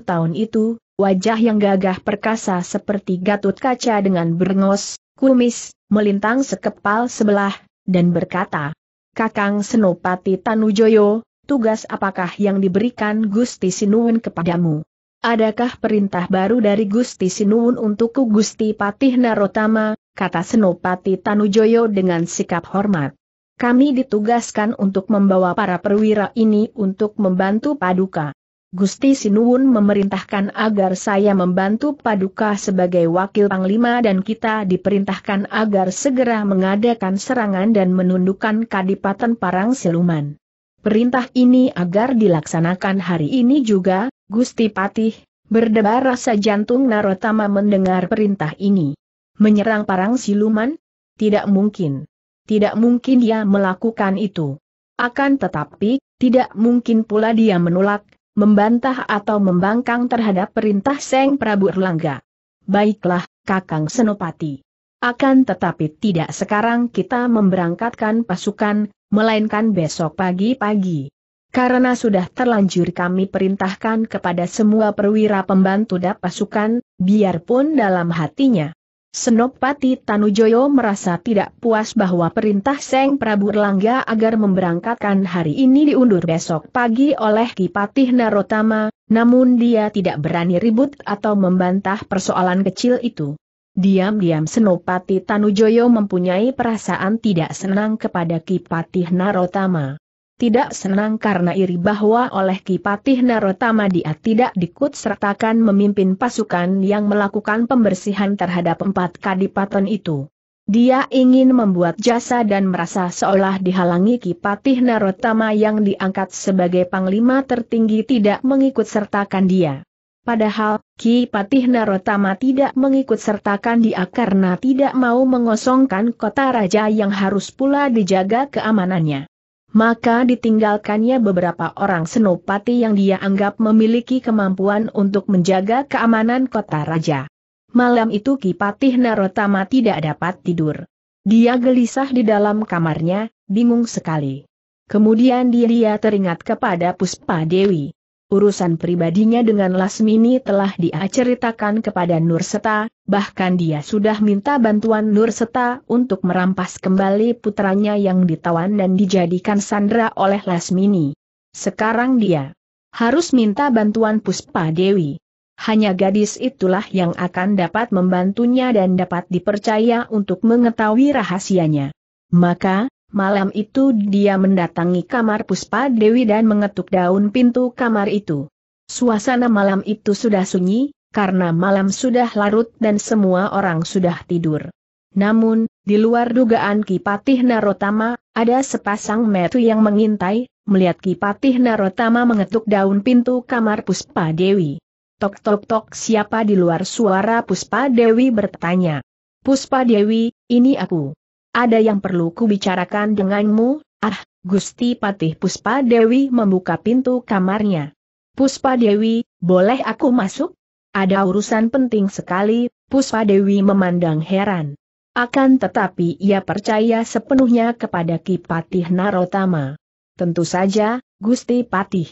Speaker 1: tahun itu, wajah yang gagah perkasa seperti gatut kaca dengan berengos, kumis, melintang sekepal sebelah, dan berkata, Kakang Senopati Tanujoyo, tugas apakah yang diberikan Gusti Sinuun kepadamu? Adakah perintah baru dari Gusti Sinuun untukku Gusti Patih Narotama, kata Senopati Tanujoyo dengan sikap hormat. Kami ditugaskan untuk membawa para perwira ini untuk membantu Paduka. Gusti Sinuun memerintahkan agar saya membantu Paduka sebagai wakil panglima dan kita diperintahkan agar segera mengadakan serangan dan menundukkan Kadipaten Parang Siluman. Perintah ini agar dilaksanakan hari ini juga, Gusti Patih, berdebar rasa jantung Narotama mendengar perintah ini. Menyerang Parang Siluman? Tidak mungkin. Tidak mungkin dia melakukan itu. Akan tetapi, tidak mungkin pula dia menolak membantah atau membangkang terhadap perintah Seng Prabu Erlangga. Baiklah, Kakang Senopati. Akan tetapi tidak sekarang kita memberangkatkan pasukan, melainkan besok pagi-pagi. Karena sudah terlanjur kami perintahkan kepada semua perwira pembantu dap pasukan, biarpun dalam hatinya Senopati Tanujoyo merasa tidak puas bahwa perintah Seng Prabu Erlangga agar memberangkatkan hari ini diundur besok pagi oleh Kipatih Narotama, namun dia tidak berani ribut atau membantah persoalan kecil itu. Diam-diam Senopati Tanujoyo mempunyai perasaan tidak senang kepada Kipatih Narotama tidak senang karena iri bahwa oleh Kipatih Narotama dia tidak dikut sertakan memimpin pasukan yang melakukan pembersihan terhadap empat kadipaten itu. Dia ingin membuat jasa dan merasa seolah dihalangi Kipatih Narotama yang diangkat sebagai panglima tertinggi tidak mengikut sertakan dia. Padahal, Ki Patih Narotama tidak mengikut sertakan dia karena tidak mau mengosongkan kota raja yang harus pula dijaga keamanannya maka ditinggalkannya beberapa orang senopati yang dia anggap memiliki kemampuan untuk menjaga keamanan kota raja. Malam itu Kipatih Narotama tidak dapat tidur. Dia gelisah di dalam kamarnya, bingung sekali. Kemudian dia, teringat kepada Puspa Dewi. Urusan pribadinya dengan Lasmini telah dia ceritakan kepada Nurseta, bahkan dia sudah minta bantuan Nurseta untuk merampas kembali putranya yang ditawan dan dijadikan sandera oleh Lasmini. Sekarang dia harus minta bantuan Puspa Dewi. Hanya gadis itulah yang akan dapat membantunya dan dapat dipercaya untuk mengetahui rahasianya. Maka, Malam itu dia mendatangi kamar Puspa Dewi dan mengetuk daun pintu kamar itu. Suasana malam itu sudah sunyi, karena malam sudah larut dan semua orang sudah tidur. Namun, di luar dugaan Kipatih Narotama, ada sepasang metu yang mengintai, melihat Kipatih Narotama mengetuk daun pintu kamar Puspa Dewi. Tok tok tok siapa di luar suara Puspa Dewi bertanya. Puspa Dewi, ini aku. Ada yang perlu kubicarakan denganmu, ah, Gusti Patih Puspa Dewi membuka pintu kamarnya. Puspa Dewi, boleh aku masuk? Ada urusan penting sekali, Puspa Dewi memandang heran. Akan tetapi ia percaya sepenuhnya kepada Ki Patih Narotama. Tentu saja, Gusti Patih.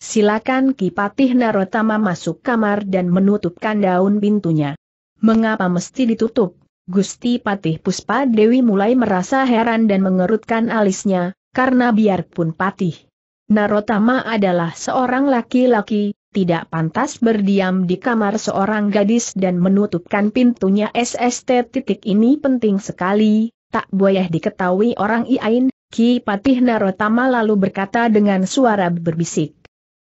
Speaker 1: Silakan Ki Patih Narotama masuk kamar dan menutupkan daun pintunya. Mengapa mesti ditutup? Gusti Patih Puspa Dewi mulai merasa heran dan mengerutkan alisnya, karena biarpun Patih Narotama adalah seorang laki-laki, tidak pantas berdiam di kamar seorang gadis dan menutupkan pintunya SST titik ini penting sekali, tak boleh diketahui orang Iain, Ki Patih Narotama lalu berkata dengan suara berbisik.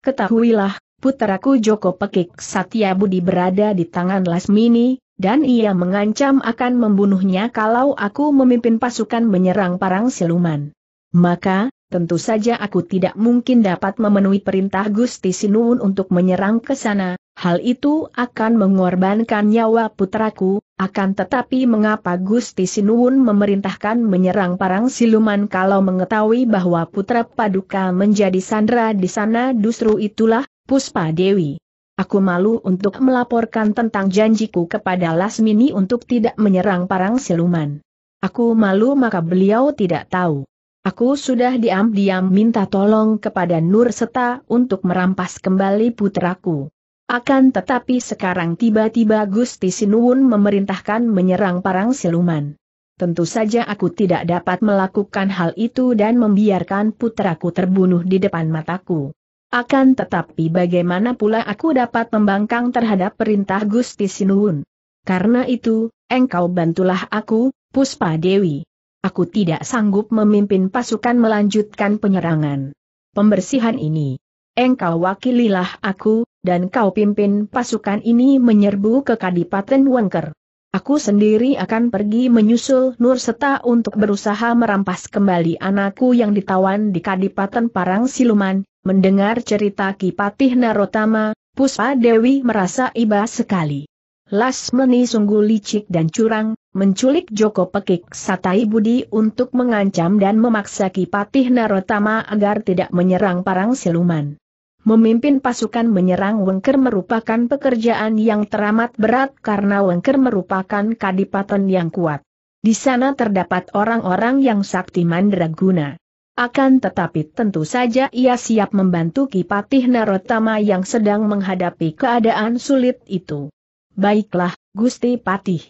Speaker 1: Ketahuilah, puteraku Joko Pekik Satya Budi berada di tangan Lasmini, dan ia mengancam akan membunuhnya kalau aku memimpin pasukan menyerang parang siluman. Maka, tentu saja aku tidak mungkin dapat memenuhi perintah Gusti Sinuun untuk menyerang ke sana, hal itu akan mengorbankan nyawa putraku, akan tetapi mengapa Gusti Sinuun memerintahkan menyerang parang siluman kalau mengetahui bahwa putra Paduka menjadi sandra di sana justru itulah, Puspa Dewi. Aku malu untuk melaporkan tentang janjiku kepada Lasmini untuk tidak menyerang parang siluman. Aku malu maka beliau tidak tahu. Aku sudah diam-diam minta tolong kepada Nur Seta untuk merampas kembali putraku. Akan tetapi sekarang tiba-tiba Gusti Sinuun memerintahkan menyerang parang siluman. Tentu saja aku tidak dapat melakukan hal itu dan membiarkan putraku terbunuh di depan mataku. Akan tetapi bagaimana pula aku dapat membangkang terhadap perintah Gusti Sinuun? Karena itu, engkau bantulah aku, Puspa Dewi. Aku tidak sanggup memimpin pasukan melanjutkan penyerangan. Pembersihan ini. Engkau wakililah aku, dan kau pimpin pasukan ini menyerbu ke Kadipaten Wengker. Aku sendiri akan pergi menyusul Nur Seta untuk berusaha merampas kembali anakku yang ditawan di Kadipaten Parang Siluman, Mendengar cerita Kipatih Narotama, Puspa Dewi merasa iba sekali. Lasmeni sungguh licik dan curang, menculik Joko Pekik Satai Budi untuk mengancam dan memaksa Kipatih Narotama agar tidak menyerang parang siluman. Memimpin pasukan menyerang Wengker merupakan pekerjaan yang teramat berat karena Wengker merupakan kadipaten yang kuat. Di sana terdapat orang-orang yang sakti mandraguna. Akan tetapi tentu saja ia siap membantu Kipatih Narotama yang sedang menghadapi keadaan sulit itu. Baiklah, Gusti Patih.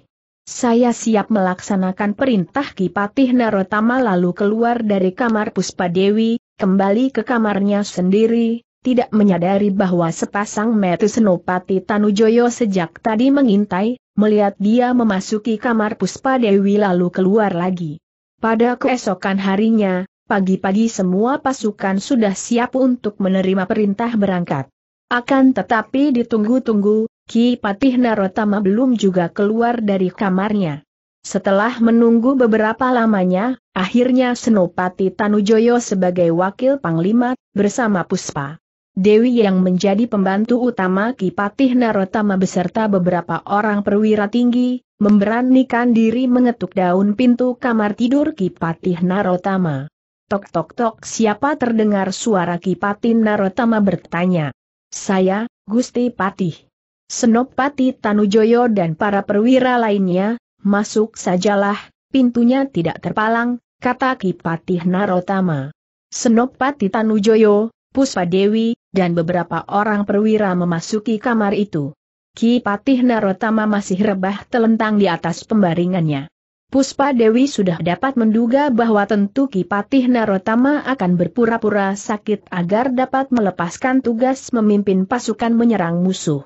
Speaker 1: Saya siap melaksanakan perintah Kipatih Narotama lalu keluar dari kamar Puspa Dewi, kembali ke kamarnya sendiri, tidak menyadari bahwa sepasang metu Senopati Tanujoyo sejak tadi mengintai, melihat dia memasuki kamar Puspa Dewi lalu keluar lagi. Pada keesokan harinya, pagi-pagi semua pasukan sudah siap untuk menerima perintah berangkat. Akan tetapi ditunggu-tunggu, Ki Patih Narotama belum juga keluar dari kamarnya. Setelah menunggu beberapa lamanya, akhirnya Senopati Tanujoyo sebagai wakil panglima, bersama Puspa. Dewi yang menjadi pembantu utama Ki Patih Narotama beserta beberapa orang perwira tinggi, memberanikan diri mengetuk daun pintu kamar tidur Ki Patih Narotama. Tok tok tok siapa terdengar suara Kipatin Narotama bertanya. Saya, Gusti Patih. Senopati Tanujoyo dan para perwira lainnya, masuk sajalah, pintunya tidak terpalang, kata Kipatih Narotama. Senopati Tanujoyo, Puspa Dewi, dan beberapa orang perwira memasuki kamar itu. Kipatih Narotama masih rebah telentang di atas pembaringannya. Puspa Dewi sudah dapat menduga bahwa tentu Kipatih Narotama akan berpura-pura sakit agar dapat melepaskan tugas memimpin pasukan menyerang musuh.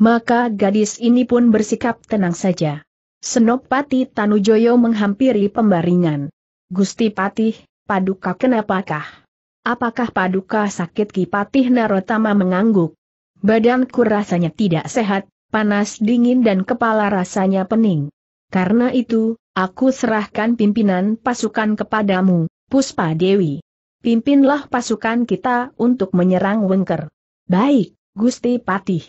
Speaker 1: Maka gadis ini pun bersikap tenang saja. Senopati Tanujoyo menghampiri pembaringan. Gusti Patih, Paduka kenapakah? Apakah Paduka sakit Kipatih Narotama mengangguk? Badanku rasanya tidak sehat, panas dingin dan kepala rasanya pening. Karena itu, Aku serahkan pimpinan pasukan kepadamu, Puspa Dewi. Pimpinlah pasukan kita untuk menyerang Wengker. Baik, Gusti Patih.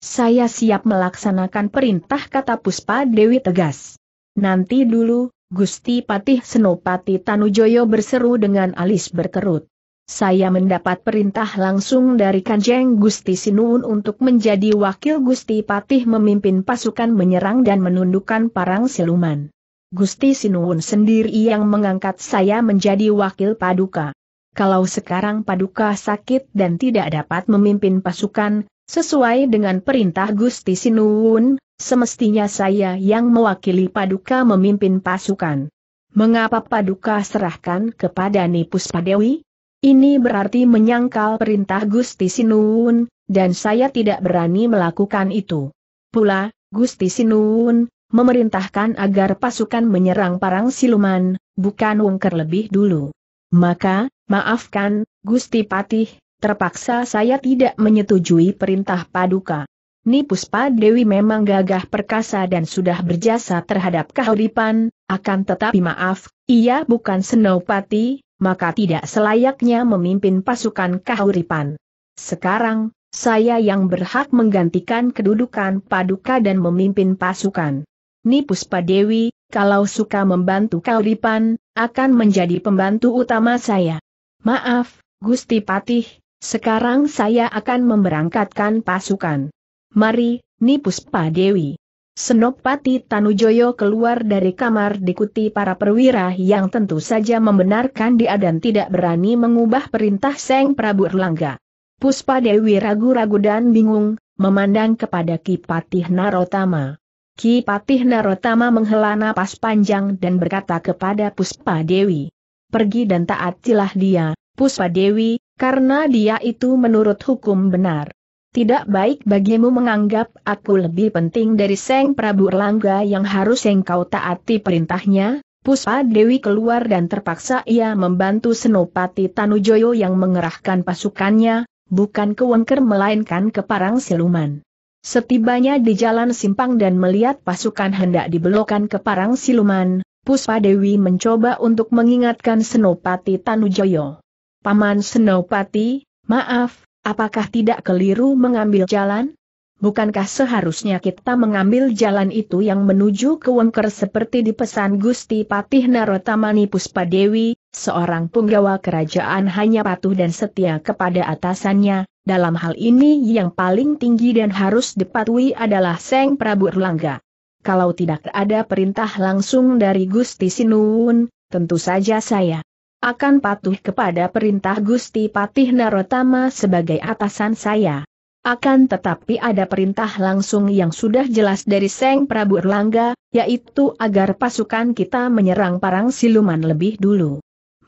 Speaker 1: Saya siap melaksanakan perintah kata Puspa Dewi tegas. Nanti dulu, Gusti Patih Senopati Tanujoyo berseru dengan alis berkerut. Saya mendapat perintah langsung dari Kanjeng Gusti Sinuun untuk menjadi wakil Gusti Patih memimpin pasukan menyerang dan menundukkan parang siluman. Gusti Sinuun sendiri yang mengangkat saya menjadi wakil paduka. Kalau sekarang paduka sakit dan tidak dapat memimpin pasukan, sesuai dengan perintah Gusti Sinuun, semestinya saya yang mewakili paduka memimpin pasukan. Mengapa paduka serahkan kepada Nipus Padewi? Ini berarti menyangkal perintah Gusti Sinuun, dan saya tidak berani melakukan itu. Pula, Gusti Sinuun, memerintahkan agar pasukan menyerang parang siluman, bukan wongker lebih dulu. Maka, maafkan, Gusti Patih, terpaksa saya tidak menyetujui perintah Paduka. Nipus Dewi memang gagah perkasa dan sudah berjasa terhadap kehadiran, akan tetapi maaf, ia bukan Senopati, maka tidak selayaknya memimpin pasukan Kahuripan. Sekarang, saya yang berhak menggantikan kedudukan paduka dan memimpin pasukan. Nipus Padewi, kalau suka membantu Kauripan, akan menjadi pembantu utama saya. Maaf, Gusti Patih, sekarang saya akan memberangkatkan pasukan. Mari, Nipus Padewi. Senopati Tanujoyo keluar dari kamar diikuti para perwira yang tentu saja membenarkan dia dan tidak berani mengubah perintah Seng Prabu Erlangga. Puspa Dewi ragu-ragu dan bingung, memandang kepada Kipatih Narotama. Ki Patih Narotama menghela napas panjang dan berkata kepada Puspa Dewi. Pergi dan taatilah dia, Puspa Dewi, karena dia itu menurut hukum benar. Tidak baik bagimu menganggap aku lebih penting dari Seng Prabu Erlangga yang harus engkau taati perintahnya, Puspa Dewi keluar dan terpaksa ia membantu Senopati Tanujoyo yang mengerahkan pasukannya, bukan ke Wengker melainkan ke Parang Siluman. Setibanya di jalan simpang dan melihat pasukan hendak dibelokkan ke parang siluman, Puspa Dewi mencoba untuk mengingatkan Senopati Tanujoyo. Paman Senopati, maaf, apakah tidak keliru mengambil jalan? Bukankah seharusnya kita mengambil jalan itu yang menuju ke Wengker seperti dipesan Gusti Patih Narotamani Puspa Dewi, Seorang punggawa kerajaan hanya patuh dan setia kepada atasannya, dalam hal ini yang paling tinggi dan harus dipatuhi adalah Seng Prabu Erlangga. Kalau tidak ada perintah langsung dari Gusti Sinuun, tentu saja saya akan patuh kepada perintah Gusti Patih Narotama sebagai atasan saya. Akan tetapi ada perintah langsung yang sudah jelas dari Seng Prabu Erlangga, yaitu agar pasukan kita menyerang parang siluman lebih dulu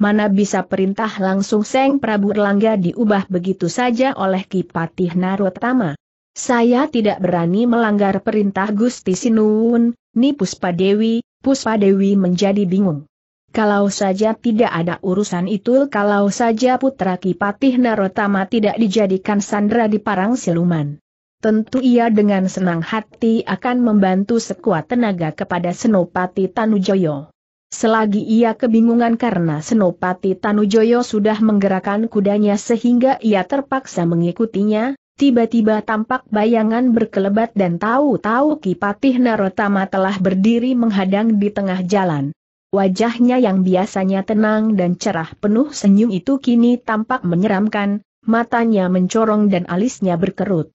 Speaker 1: mana bisa perintah langsung Seng Prabu Erlangga diubah begitu saja oleh Kipatih Narotama. Saya tidak berani melanggar perintah Gusti Sinuun, ni Puspa Dewi menjadi bingung. Kalau saja tidak ada urusan itu kalau saja putra Kipatih Narotama tidak dijadikan sandera di parang siluman. Tentu ia dengan senang hati akan membantu sekuat tenaga kepada Senopati Tanujoyo. Selagi ia kebingungan karena Senopati Tanujoyo sudah menggerakkan kudanya sehingga ia terpaksa mengikutinya, tiba-tiba tampak bayangan berkelebat dan tahu-tahu Kipatih Narotama telah berdiri menghadang di tengah jalan. Wajahnya yang biasanya tenang dan cerah penuh senyum itu kini tampak menyeramkan, matanya mencorong dan alisnya berkerut.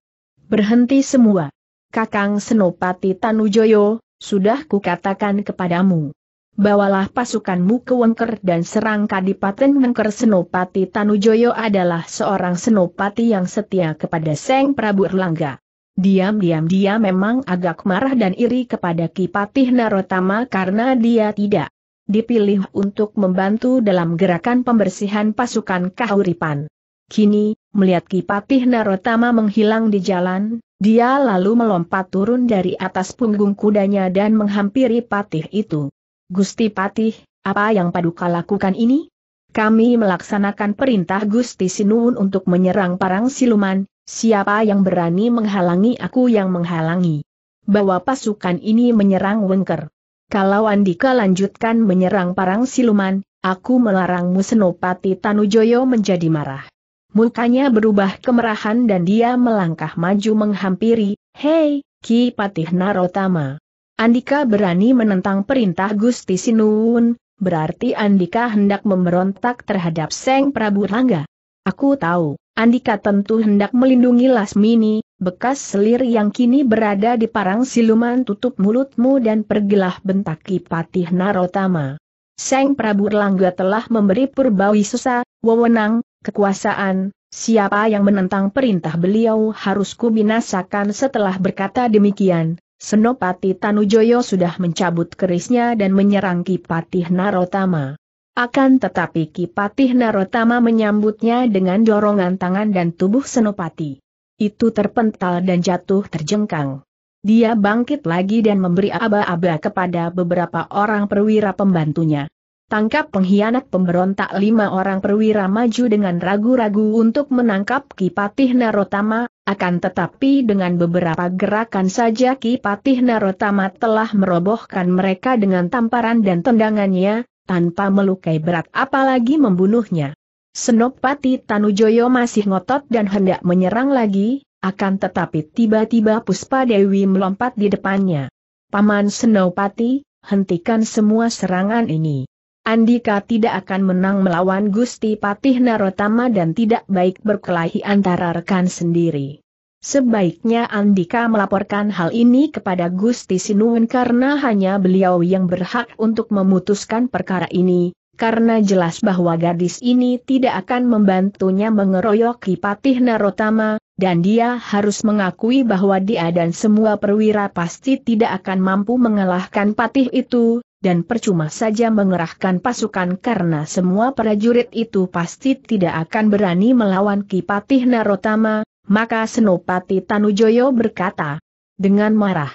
Speaker 1: Berhenti semua. Kakang Senopati Tanujoyo, sudah kukatakan kepadamu bawalah pasukanmu ke Wengker dan serang Kadipaten Wengker Senopati Tanujoyo adalah seorang senopati yang setia kepada Seng Prabu Erlangga. Diam-diam dia memang agak marah dan iri kepada Kipatih Narotama karena dia tidak dipilih untuk membantu dalam gerakan pembersihan pasukan Kahuripan. Kini, melihat Kipatih Narotama menghilang di jalan, dia lalu melompat turun dari atas punggung kudanya dan menghampiri patih itu. Gusti Patih, apa yang Paduka lakukan ini? Kami melaksanakan perintah Gusti Sinuun untuk menyerang parang siluman, siapa yang berani menghalangi aku yang menghalangi. Bahwa pasukan ini menyerang Wengker. Kalau Andika lanjutkan menyerang parang siluman, aku melarangmu Senopati Tanujoyo menjadi marah. Mukanya berubah kemerahan dan dia melangkah maju menghampiri, Hei, Ki Patih Narotama. Andika berani menentang perintah Gusti Sinuun, berarti Andika hendak memberontak terhadap Seng Prabu Rangga. Aku tahu, Andika tentu hendak melindungi Lasmini, bekas selir yang kini berada di parang siluman tutup mulutmu dan pergilah bentak Kipatih Narotama. Seng Prabu Langga telah memberi Purbawi Susa, wewenang, kekuasaan, siapa yang menentang perintah beliau harus kubinasakan setelah berkata demikian, Senopati Tanujoyo sudah mencabut kerisnya dan menyerang Kipatih Narotama. Akan tetapi Kipatih Narotama menyambutnya dengan dorongan tangan dan tubuh Senopati. Itu terpental dan jatuh terjengkang. Dia bangkit lagi dan memberi aba-aba kepada beberapa orang perwira pembantunya. Tangkap pengkhianat pemberontak lima orang perwira maju dengan ragu-ragu untuk menangkap Kipatih Narotama, akan tetapi dengan beberapa gerakan saja Kipatih Narotama telah merobohkan mereka dengan tamparan dan tendangannya, tanpa melukai berat apalagi membunuhnya. Senopati Tanujoyo masih ngotot dan hendak menyerang lagi, akan tetapi tiba-tiba Puspa Dewi melompat di depannya. Paman Senopati, hentikan semua serangan ini. Andika tidak akan menang melawan Gusti Patih Narotama dan tidak baik berkelahi antara rekan sendiri. Sebaiknya Andika melaporkan hal ini kepada Gusti Sinuun karena hanya beliau yang berhak untuk memutuskan perkara ini, karena jelas bahwa gadis ini tidak akan membantunya mengeroyok Patih Narotama, dan dia harus mengakui bahwa dia dan semua perwira pasti tidak akan mampu mengalahkan patih itu, dan percuma saja mengerahkan pasukan karena semua prajurit itu pasti tidak akan berani melawan Kipatih Narotama, maka Senopati Tanujoyo berkata dengan marah.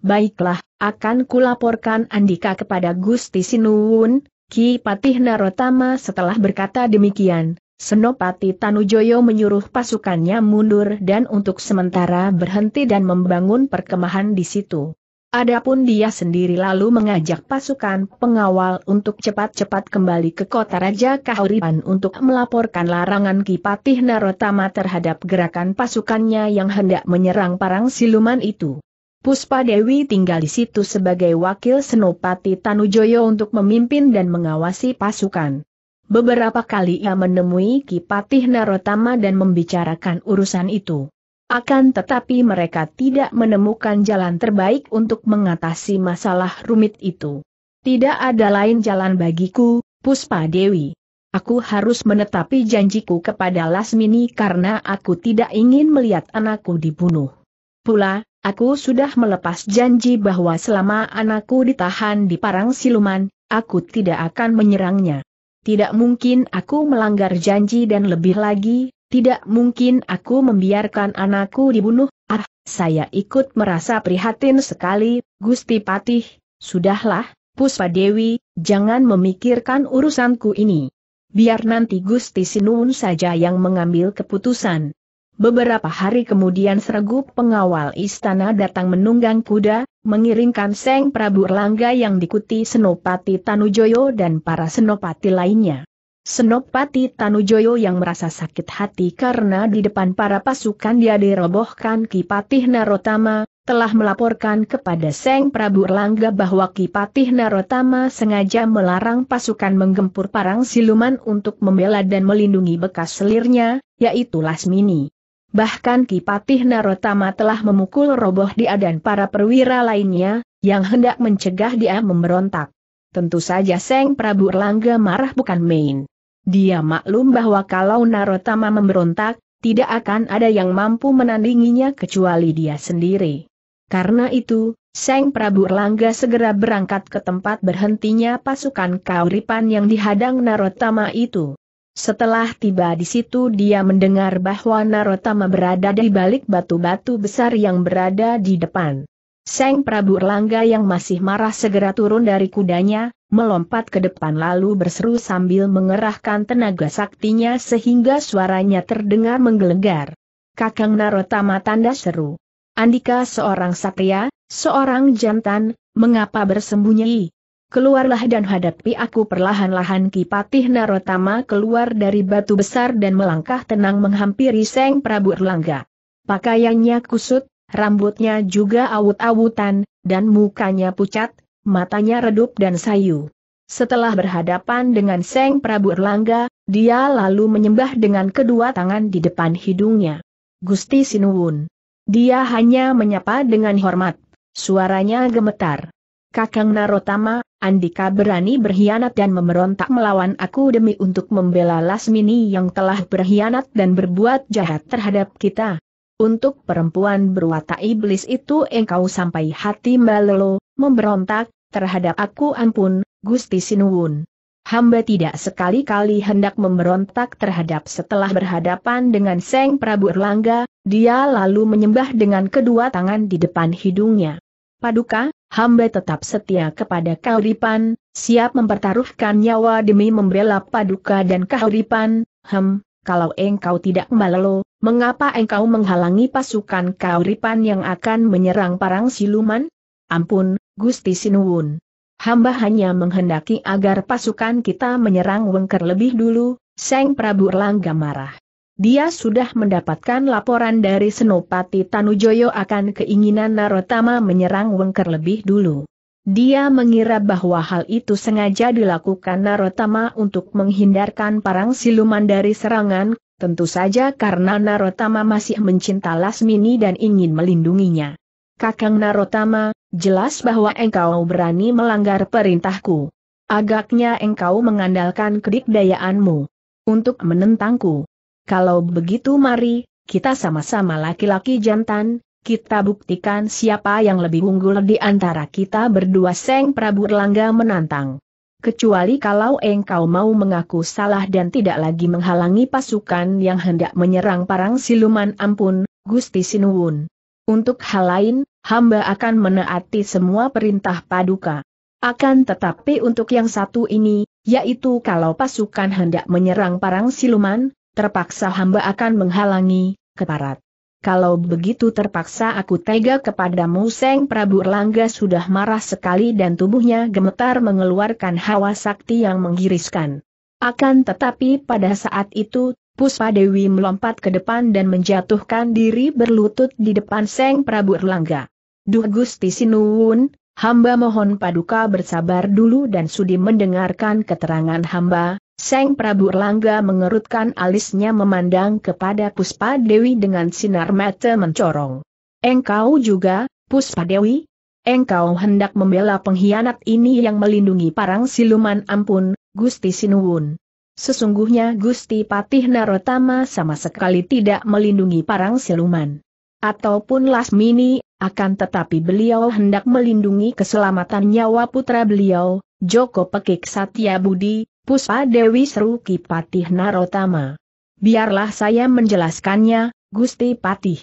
Speaker 1: Baiklah, akan kulaporkan Andika kepada Gusti Sinuwun, Ki Patih Narotama setelah berkata demikian, Senopati Tanujoyo menyuruh pasukannya mundur dan untuk sementara berhenti dan membangun perkemahan di situ. Adapun dia sendiri lalu mengajak pasukan pengawal untuk cepat-cepat kembali ke kota Raja Kahuripan untuk melaporkan larangan Kipatih Narotama terhadap gerakan pasukannya yang hendak menyerang parang siluman itu. Puspa Dewi tinggal di situ sebagai wakil Senopati Tanujoyo untuk memimpin dan mengawasi pasukan. Beberapa kali ia menemui Kipatih Narotama dan membicarakan urusan itu. Akan tetapi mereka tidak menemukan jalan terbaik untuk mengatasi masalah rumit itu. Tidak ada lain jalan bagiku, Puspa Dewi. Aku harus menetapi janjiku kepada Lasmini karena aku tidak ingin melihat anakku dibunuh. Pula, aku sudah melepas janji bahwa selama anakku ditahan di parang siluman, aku tidak akan menyerangnya. Tidak mungkin aku melanggar janji dan lebih lagi, tidak mungkin aku membiarkan anakku dibunuh, ah, saya ikut merasa prihatin sekali, Gusti Patih, sudahlah, Puspa Dewi, jangan memikirkan urusanku ini. Biar nanti Gusti Sinun saja yang mengambil keputusan. Beberapa hari kemudian sergup pengawal istana datang menunggang kuda, mengiringkan Seng Prabu Erlangga yang dikuti Senopati Tanujoyo dan para senopati lainnya. Senopati Tanujoyo yang merasa sakit hati karena di depan para pasukan dia dirobohkan Kipatih Narotama, telah melaporkan kepada Seng Prabu Erlangga bahwa Kipatih Narotama sengaja melarang pasukan menggempur parang siluman untuk membela dan melindungi bekas selirnya, yaitu Lasmini. Bahkan Kipatih Narotama telah memukul roboh dia dan para perwira lainnya, yang hendak mencegah dia memberontak. Tentu saja Seng Prabu Erlangga marah bukan main. Dia maklum bahwa kalau Narotama memberontak, tidak akan ada yang mampu menandinginya kecuali dia sendiri. Karena itu, Seng Prabu Erlangga segera berangkat ke tempat berhentinya pasukan Kauripan yang dihadang Narotama itu. Setelah tiba di situ dia mendengar bahwa Narotama berada di balik batu-batu besar yang berada di depan. Seng Prabu Erlangga yang masih marah segera turun dari kudanya, melompat ke depan lalu berseru sambil mengerahkan tenaga saktinya sehingga suaranya terdengar menggelegar. Kakang Narotama tanda seru. Andika seorang satria, seorang jantan, mengapa bersembunyi? Keluarlah dan hadapi aku perlahan-lahan Kipatih Narotama keluar dari batu besar dan melangkah tenang menghampiri Seng Prabu Erlangga. Pakaiannya kusut, rambutnya juga awut-awutan, dan mukanya pucat, matanya redup dan sayu. Setelah berhadapan dengan Seng Prabu Erlangga, dia lalu menyembah dengan kedua tangan di depan hidungnya. Gusti Sinuwun. Dia hanya menyapa dengan hormat. Suaranya gemetar. Kakang Narotama, Andika berani berkhianat dan memberontak melawan aku demi untuk membela Lasmini yang telah berkhianat dan berbuat jahat terhadap kita. Untuk perempuan berwatak iblis itu engkau sampai hati Malelo, memberontak, terhadap aku ampun, Gusti Sinuwun. Hamba tidak sekali-kali hendak memberontak terhadap setelah berhadapan dengan Seng Prabu Erlangga, dia lalu menyembah dengan kedua tangan di depan hidungnya. Paduka, hamba tetap setia kepada Kauripan, siap mempertaruhkan nyawa demi membela Paduka dan Kauripan, hem, kalau engkau tidak malelo, mengapa engkau menghalangi pasukan kauripan yang akan menyerang parang siluman? Ampun, Gusti Sinuwun. Hamba hanya menghendaki agar pasukan kita menyerang Wengker lebih dulu, Seng Prabu Erlangga marah. Dia sudah mendapatkan laporan dari Senopati Tanujoyo akan keinginan Narotama menyerang Wengker lebih dulu. Dia mengira bahwa hal itu sengaja dilakukan Narotama untuk menghindarkan parang siluman dari serangan, tentu saja karena Narotama masih mencinta Lasmini dan ingin melindunginya. Kakang Narotama, jelas bahwa engkau berani melanggar perintahku. Agaknya engkau mengandalkan kedikdayaanmu untuk menentangku. Kalau begitu mari, kita sama-sama laki-laki jantan, kita buktikan siapa yang lebih unggul di antara kita berdua Seng Prabu Erlangga menantang. Kecuali kalau engkau mau mengaku salah dan tidak lagi menghalangi pasukan yang hendak menyerang parang siluman ampun, Gusti Sinuwun. Untuk hal lain, hamba akan menaati semua perintah paduka. Akan tetapi untuk yang satu ini, yaitu kalau pasukan hendak menyerang parang siluman, terpaksa hamba akan menghalangi, keparat kalau begitu terpaksa aku tega kepadamu Seng Prabu Erlangga sudah marah sekali dan tubuhnya gemetar mengeluarkan hawa sakti yang menggiriskan. Akan tetapi pada saat itu, Puspa Dewi melompat ke depan dan menjatuhkan diri berlutut di depan Seng Prabu Erlangga. Duh Gusti Sinuwun, hamba mohon paduka bersabar dulu dan sudi mendengarkan keterangan hamba, Seng Prabu Erlangga mengerutkan alisnya memandang kepada Puspa Dewi dengan sinar mata mencorong. Engkau juga, Puspa Dewi? Engkau hendak membela pengkhianat ini yang melindungi parang siluman ampun, Gusti Sinuwun. Sesungguhnya Gusti Patih Narotama sama sekali tidak melindungi parang siluman ataupun Lasmini, akan tetapi beliau hendak melindungi keselamatan nyawa putra beliau, Joko Pekik Satya Budi, Puspa Dewi Seruki Patih Narotama. Biarlah saya menjelaskannya, Gusti Patih.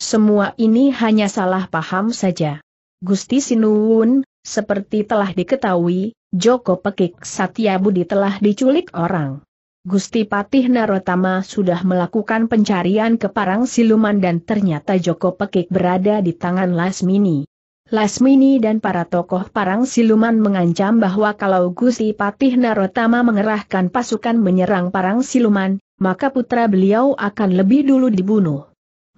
Speaker 1: Semua ini hanya salah paham saja. Gusti Sinuun. seperti telah diketahui, Joko Pekik Satya Budi telah diculik orang. Gusti Patih Narotama sudah melakukan pencarian ke Parang Siluman dan ternyata Joko Pekik berada di tangan Lasmini. Lasmini dan para tokoh Parang Siluman mengancam bahwa kalau Gusti Patih Narotama mengerahkan pasukan menyerang Parang Siluman, maka putra beliau akan lebih dulu dibunuh.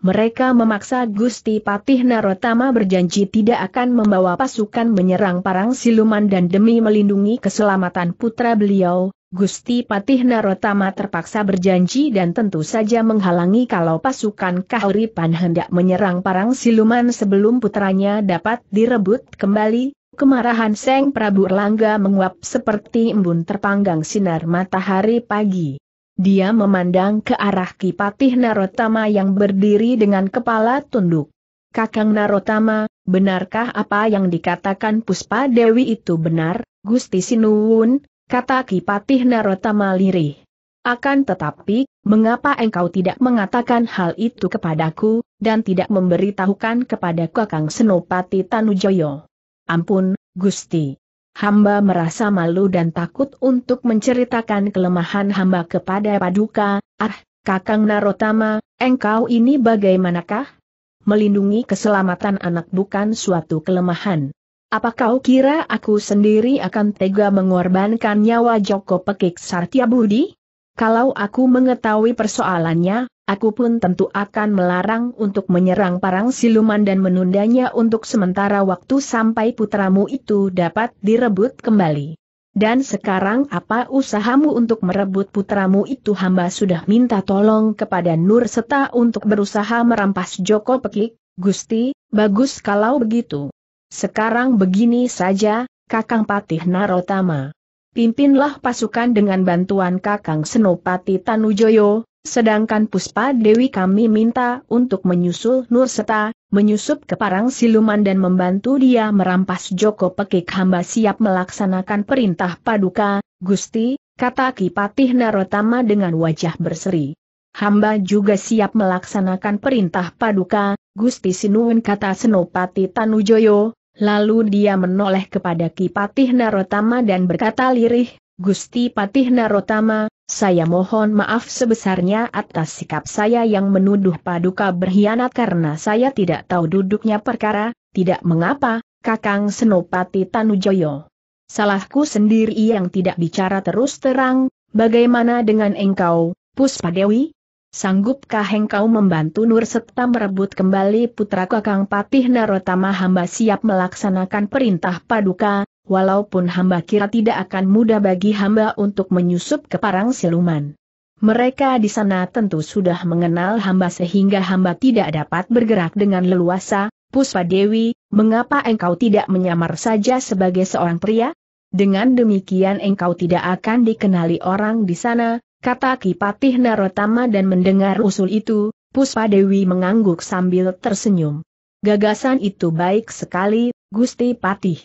Speaker 1: Mereka memaksa Gusti Patih Narotama berjanji tidak akan membawa pasukan menyerang Parang Siluman dan demi melindungi keselamatan putra beliau, Gusti Patih Narotama terpaksa berjanji dan tentu saja menghalangi kalau pasukan Kahuripan hendak menyerang parang siluman sebelum putranya dapat direbut kembali, kemarahan Seng Prabu Erlangga menguap seperti embun terpanggang sinar matahari pagi. Dia memandang ke arah Kipatih Narotama yang berdiri dengan kepala tunduk. Kakang Narotama, benarkah apa yang dikatakan Puspa Dewi itu benar, Gusti Sinuwun, kata Kipatih Narotama lirih. Akan tetapi, mengapa engkau tidak mengatakan hal itu kepadaku, dan tidak memberitahukan kepada Kakang Senopati Tanujoyo? Ampun, Gusti. Hamba merasa malu dan takut untuk menceritakan kelemahan hamba kepada Paduka, ah, Kakang Narotama, engkau ini bagaimanakah? Melindungi keselamatan anak bukan suatu kelemahan. Apa kau kira aku sendiri akan tega mengorbankan nyawa Joko Pekik Sartia Budi? Kalau aku mengetahui persoalannya, aku pun tentu akan melarang untuk menyerang parang siluman dan menundanya untuk sementara waktu sampai putramu itu dapat direbut kembali. Dan sekarang apa usahamu untuk merebut putramu itu hamba sudah minta tolong kepada Nur Seta untuk berusaha merampas Joko Pekik, Gusti, bagus kalau begitu. Sekarang begini saja, Kakang Patih Narotama. Pimpinlah pasukan dengan bantuan Kakang Senopati Tanujoyo, sedangkan Puspa Dewi kami minta untuk menyusul Nurseta, menyusup ke Parang Siluman dan membantu dia merampas Joko Pekik hamba siap melaksanakan perintah Paduka, Gusti, kata Kipatih Narotama dengan wajah berseri. Hamba juga siap melaksanakan perintah Paduka, Gusti Sinuun kata Senopati Tanujoyo, lalu dia menoleh kepada Kipatih Narotama dan berkata lirih, Gusti Patih Narotama, saya mohon maaf sebesarnya atas sikap saya yang menuduh Paduka berkhianat karena saya tidak tahu duduknya perkara, tidak mengapa, Kakang Senopati Tanujoyo. Salahku sendiri yang tidak bicara terus terang, bagaimana dengan engkau, Puspadewi? Sanggupkah engkau membantu Nur serta merebut kembali putra Kakang Patih Narotama hamba siap melaksanakan perintah paduka, walaupun hamba kira tidak akan mudah bagi hamba untuk menyusup ke parang siluman. Mereka di sana tentu sudah mengenal hamba sehingga hamba tidak dapat bergerak dengan leluasa, Puspa Dewi, mengapa engkau tidak menyamar saja sebagai seorang pria? Dengan demikian engkau tidak akan dikenali orang di sana, kata Kipatih Narotama dan mendengar usul itu, Puspa Dewi mengangguk sambil tersenyum. Gagasan itu baik sekali, Gusti Patih.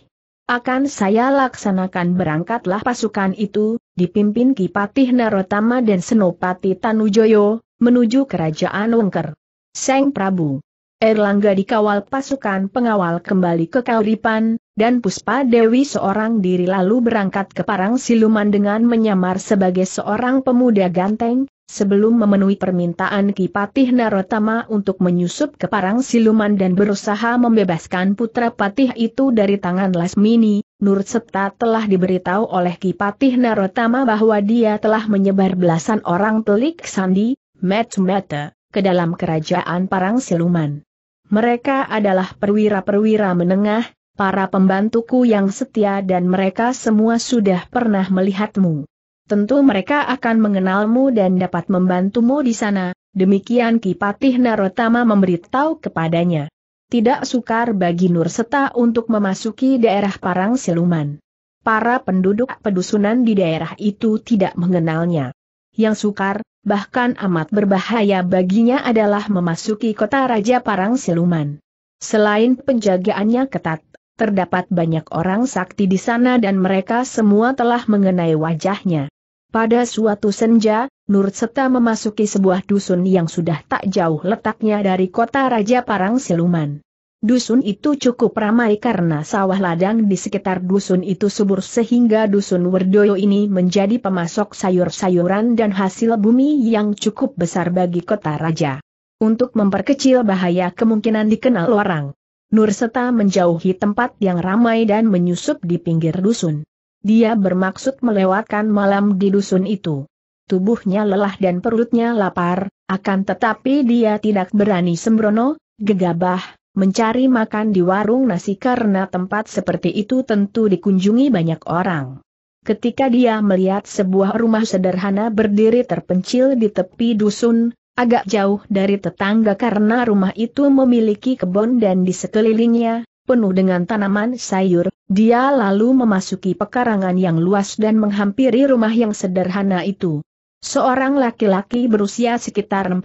Speaker 1: Akan saya laksanakan berangkatlah pasukan itu, dipimpin Kipatih Narotama dan Senopati Tanujoyo, menuju kerajaan Wengker. Seng Prabu. Erlangga dikawal pasukan pengawal kembali ke Kauripan, dan Puspa Dewi seorang diri lalu berangkat ke Parang Siluman dengan menyamar sebagai seorang pemuda ganteng, sebelum memenuhi permintaan Kipatih Narotama untuk menyusup ke Parang Siluman dan berusaha membebaskan putra patih itu dari tangan Lasmini, Nur Septa telah diberitahu oleh Kipatih Narotama bahwa dia telah menyebar belasan orang pelik sandi, met-mete, ke dalam kerajaan Parang Siluman. Mereka adalah perwira-perwira menengah, para pembantuku yang setia dan mereka semua sudah pernah melihatmu. Tentu mereka akan mengenalmu dan dapat membantumu di sana, demikian Kipatih Narotama memberitahu kepadanya. Tidak sukar bagi Nur Seta untuk memasuki daerah Parang Siluman. Para penduduk pedusunan di daerah itu tidak mengenalnya. Yang sukar, bahkan amat berbahaya baginya adalah memasuki kota Raja Parang Siluman. Selain penjagaannya ketat, terdapat banyak orang sakti di sana dan mereka semua telah mengenai wajahnya. Pada suatu senja, Nur Seta memasuki sebuah dusun yang sudah tak jauh letaknya dari kota Raja Parang Siluman. Dusun itu cukup ramai karena sawah ladang di sekitar dusun itu subur sehingga dusun Werdoyo ini menjadi pemasok sayur-sayuran dan hasil bumi yang cukup besar bagi kota raja. Untuk memperkecil bahaya kemungkinan dikenal orang. Nurseta menjauhi tempat yang ramai dan menyusup di pinggir dusun. Dia bermaksud melewatkan malam di dusun itu. Tubuhnya lelah dan perutnya lapar, akan tetapi dia tidak berani sembrono, gegabah, mencari makan di warung nasi karena tempat seperti itu tentu dikunjungi banyak orang. Ketika dia melihat sebuah rumah sederhana berdiri terpencil di tepi dusun, agak jauh dari tetangga karena rumah itu memiliki kebun dan di sekelilingnya, penuh dengan tanaman sayur, dia lalu memasuki pekarangan yang luas dan menghampiri rumah yang sederhana itu. Seorang laki-laki berusia sekitar 45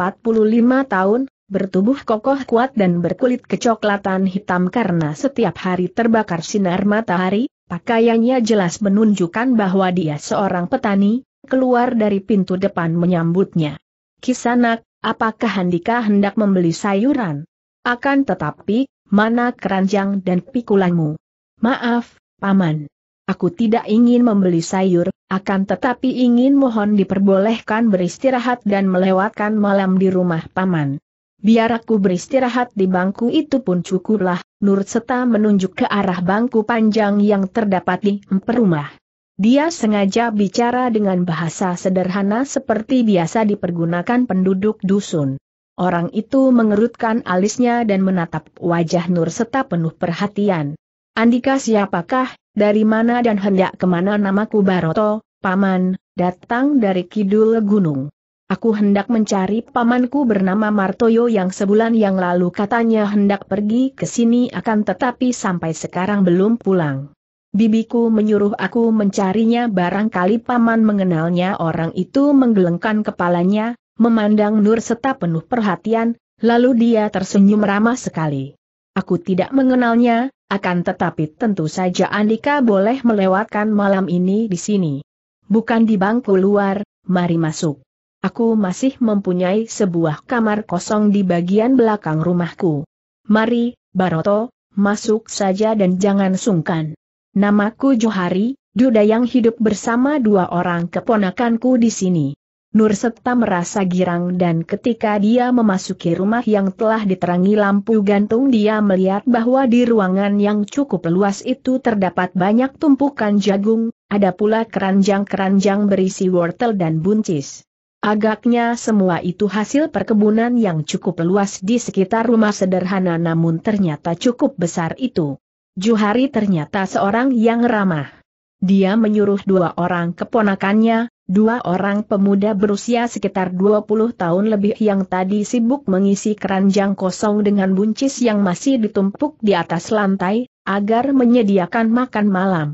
Speaker 1: tahun, bertubuh kokoh kuat dan berkulit kecoklatan hitam karena setiap hari terbakar sinar matahari, pakaiannya jelas menunjukkan bahwa dia seorang petani, keluar dari pintu depan menyambutnya. Kisanak, apakah Handika hendak membeli sayuran? Akan tetapi, mana keranjang dan pikulanmu? Maaf, Paman. Aku tidak ingin membeli sayur, akan tetapi ingin mohon diperbolehkan beristirahat dan melewatkan malam di rumah Paman biar aku beristirahat di bangku itu pun cukuplah, Nur Seta menunjuk ke arah bangku panjang yang terdapat di rumah. Dia sengaja bicara dengan bahasa sederhana seperti biasa dipergunakan penduduk dusun. Orang itu mengerutkan alisnya dan menatap wajah Nur Seta penuh perhatian. Andika siapakah, dari mana dan hendak kemana namaku Baroto, Paman, datang dari Kidul Gunung. Aku hendak mencari pamanku bernama Martoyo yang sebulan yang lalu katanya hendak pergi ke sini akan tetapi sampai sekarang belum pulang. Bibiku menyuruh aku mencarinya barangkali paman mengenalnya orang itu menggelengkan kepalanya, memandang Nur serta penuh perhatian, lalu dia tersenyum ramah sekali. Aku tidak mengenalnya, akan tetapi tentu saja Andika boleh melewatkan malam ini di sini. Bukan di bangku luar, mari masuk aku masih mempunyai sebuah kamar kosong di bagian belakang rumahku. Mari, Baroto, masuk saja dan jangan sungkan. Namaku Johari, Duda yang hidup bersama dua orang keponakanku di sini. Nur serta merasa girang dan ketika dia memasuki rumah yang telah diterangi lampu gantung dia melihat bahwa di ruangan yang cukup luas itu terdapat banyak tumpukan jagung, ada pula keranjang-keranjang berisi wortel dan buncis. Agaknya semua itu hasil perkebunan yang cukup luas di sekitar rumah sederhana namun ternyata cukup besar itu. Juhari ternyata seorang yang ramah. Dia menyuruh dua orang keponakannya, dua orang pemuda berusia sekitar 20 tahun lebih yang tadi sibuk mengisi keranjang kosong dengan buncis yang masih ditumpuk di atas lantai, agar menyediakan makan malam.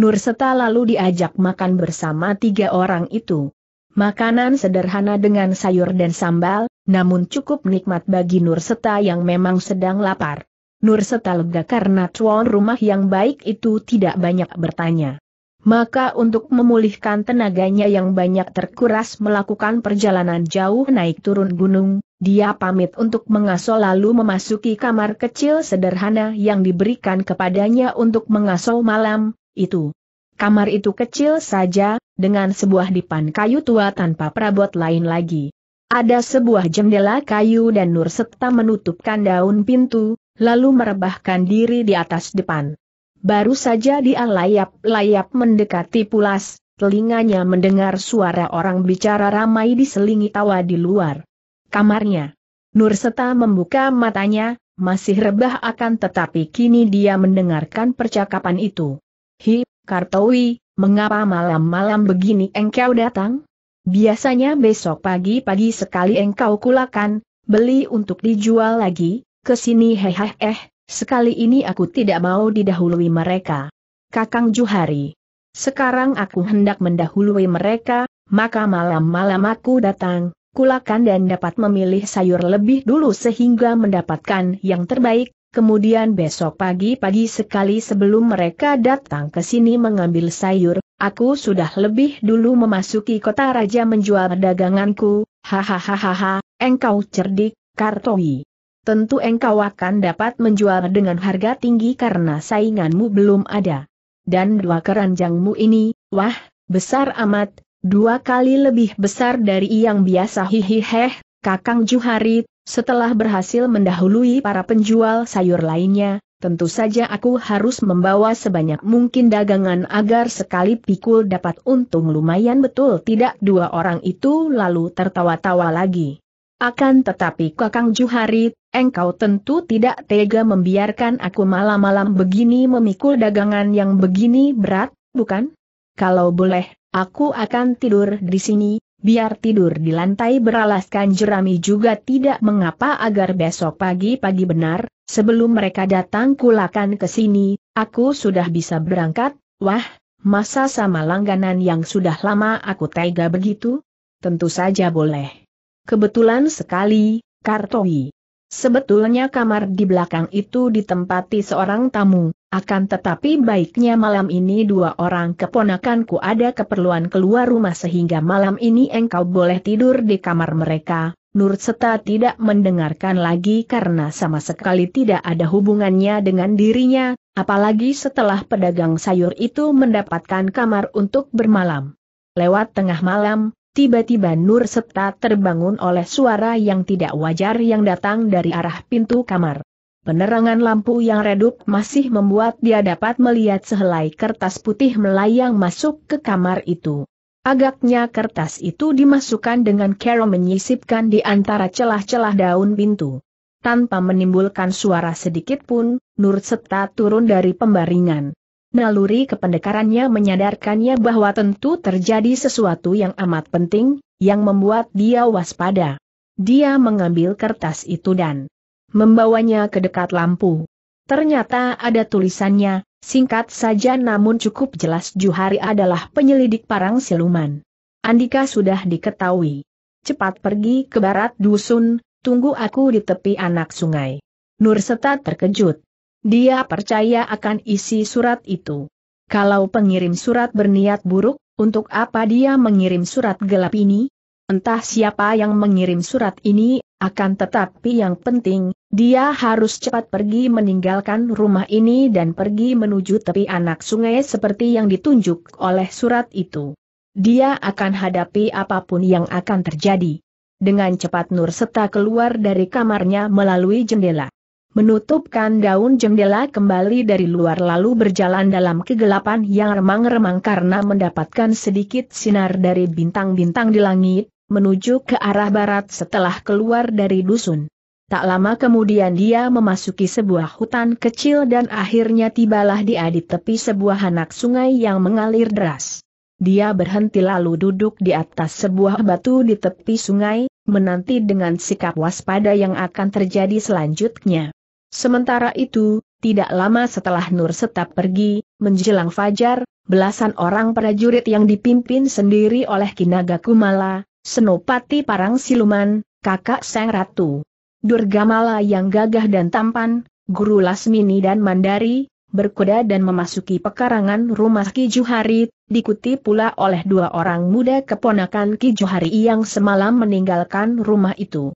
Speaker 1: Nurseta lalu diajak makan bersama tiga orang itu. Makanan sederhana dengan sayur dan sambal, namun cukup nikmat bagi Nur Seta yang memang sedang lapar. Nur Seta lega karena tuan rumah yang baik itu tidak banyak bertanya. Maka untuk memulihkan tenaganya yang banyak terkuras melakukan perjalanan jauh naik turun gunung, dia pamit untuk mengasuh lalu memasuki kamar kecil sederhana yang diberikan kepadanya untuk mengasuh malam, itu. Kamar itu kecil saja, dengan sebuah dipan kayu tua tanpa perabot lain lagi. Ada sebuah jendela kayu dan nur serta menutupkan daun pintu, lalu merebahkan diri di atas depan. Baru saja dia layap-layap mendekati pulas, telinganya mendengar suara orang bicara ramai diselingi tawa di luar kamarnya. Nur Seta membuka matanya, masih rebah akan tetapi kini dia mendengarkan percakapan itu. Hi, Kartowi, Mengapa malam-malam begini engkau datang? Biasanya besok pagi-pagi sekali engkau kulakan, beli untuk dijual lagi, kesini hehehe eh, sekali ini aku tidak mau didahului mereka. Kakang Juhari. Sekarang aku hendak mendahului mereka, maka malam-malam aku datang, kulakan dan dapat memilih sayur lebih dulu sehingga mendapatkan yang terbaik, Kemudian besok pagi-pagi sekali sebelum mereka datang ke sini mengambil sayur, aku sudah lebih dulu memasuki kota raja menjual daganganku, hahaha, engkau cerdik, Kartowi. Tentu engkau akan dapat menjual dengan harga tinggi karena sainganmu belum ada. Dan dua keranjangmu ini, wah, besar amat, dua kali lebih besar dari yang biasa hihiheh, kakang Juharit, setelah berhasil mendahului para penjual sayur lainnya, tentu saja aku harus membawa sebanyak mungkin dagangan agar sekali pikul dapat untung lumayan betul tidak dua orang itu lalu tertawa-tawa lagi. Akan tetapi Kakang Juhari, engkau tentu tidak tega membiarkan aku malam-malam begini memikul dagangan yang begini berat, bukan? Kalau boleh, aku akan tidur di sini, biar tidur di lantai beralaskan jerami juga tidak mengapa agar besok pagi-pagi benar, sebelum mereka datang kulakan ke sini, aku sudah bisa berangkat, wah, masa sama langganan yang sudah lama aku tega begitu? Tentu saja boleh. Kebetulan sekali, Kartowi. Sebetulnya kamar di belakang itu ditempati seorang tamu, akan tetapi baiknya malam ini dua orang keponakanku ada keperluan keluar rumah sehingga malam ini engkau boleh tidur di kamar mereka. Nur Seta tidak mendengarkan lagi karena sama sekali tidak ada hubungannya dengan dirinya, apalagi setelah pedagang sayur itu mendapatkan kamar untuk bermalam. Lewat tengah malam, tiba-tiba Nur Seta terbangun oleh suara yang tidak wajar yang datang dari arah pintu kamar. Penerangan lampu yang redup masih membuat dia dapat melihat sehelai kertas putih melayang masuk ke kamar itu. Agaknya kertas itu dimasukkan dengan kero menyisipkan di antara celah-celah daun pintu. Tanpa menimbulkan suara sedikit pun, Nur Seta turun dari pembaringan. Naluri kependekarannya menyadarkannya bahwa tentu terjadi sesuatu yang amat penting, yang membuat dia waspada. Dia mengambil kertas itu dan membawanya ke dekat lampu. Ternyata ada tulisannya, singkat saja namun cukup jelas Juhari adalah penyelidik parang siluman. Andika sudah diketahui. Cepat pergi ke barat dusun, tunggu aku di tepi anak sungai. Nurseta terkejut. Dia percaya akan isi surat itu. Kalau pengirim surat berniat buruk, untuk apa dia mengirim surat gelap ini? Entah siapa yang mengirim surat ini, akan tetapi yang penting, dia harus cepat pergi meninggalkan rumah ini dan pergi menuju tepi anak sungai seperti yang ditunjuk oleh surat itu. Dia akan hadapi apapun yang akan terjadi. Dengan cepat Nur Seta keluar dari kamarnya melalui jendela. Menutupkan daun jendela kembali dari luar lalu berjalan dalam kegelapan yang remang-remang karena mendapatkan sedikit sinar dari bintang-bintang di langit, menuju ke arah barat setelah keluar dari dusun. Tak lama kemudian dia memasuki sebuah hutan kecil dan akhirnya tibalah dia di tepi sebuah anak sungai yang mengalir deras. Dia berhenti lalu duduk di atas sebuah batu di tepi sungai, menanti dengan sikap waspada yang akan terjadi selanjutnya. Sementara itu, tidak lama setelah Nur Setap pergi, menjelang fajar, belasan orang prajurit yang dipimpin sendiri oleh Kinaga Kumala, Senopati Parang Siluman, kakak Sang Ratu Durgamala yang gagah dan tampan, guru Lasmini dan Mandari, berkuda dan memasuki pekarangan rumah Ki Juhari, diikuti pula oleh dua orang muda keponakan Ki Juhari yang semalam meninggalkan rumah itu.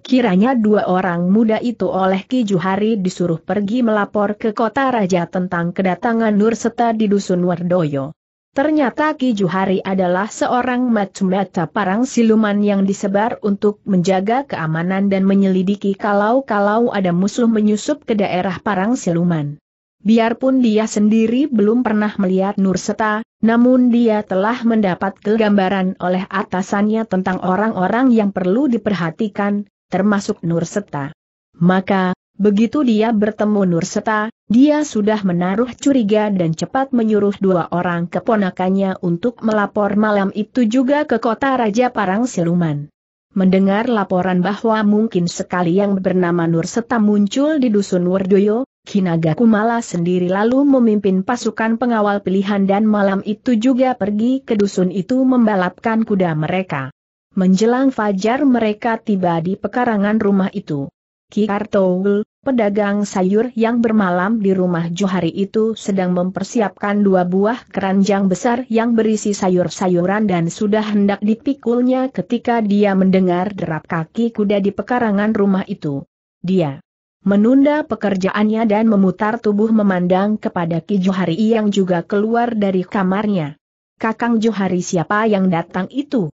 Speaker 1: Kiranya dua orang muda itu oleh Ki Juhari disuruh pergi melapor ke kota raja tentang kedatangan Nur Seta di Dusun Wardoyo. Ternyata Ki Juhari adalah seorang mata-mata parang siluman yang disebar untuk menjaga keamanan dan menyelidiki kalau-kalau ada musuh menyusup ke daerah parang siluman. Biarpun dia sendiri belum pernah melihat Nurseta, namun dia telah mendapat kegambaran oleh atasannya tentang orang-orang yang perlu diperhatikan, termasuk Nurseta. Maka, Begitu dia bertemu Nurseta, dia sudah menaruh curiga dan cepat menyuruh dua orang keponakannya untuk melapor malam itu juga ke kota Raja Parang Siluman. Mendengar laporan bahwa mungkin sekali yang bernama Nurseta muncul di dusun Wardoyo, Kinaga Kumala sendiri lalu memimpin pasukan pengawal pilihan dan malam itu juga pergi ke dusun itu membalapkan kuda mereka. Menjelang fajar mereka tiba di pekarangan rumah itu. Ki Kartoul, pedagang sayur yang bermalam di rumah Johari itu sedang mempersiapkan dua buah keranjang besar yang berisi sayur-sayuran dan sudah hendak dipikulnya ketika dia mendengar derap kaki kuda di pekarangan rumah itu. Dia menunda pekerjaannya dan memutar tubuh memandang kepada Ki Johari yang juga keluar dari kamarnya. Kakang Johari siapa yang datang itu?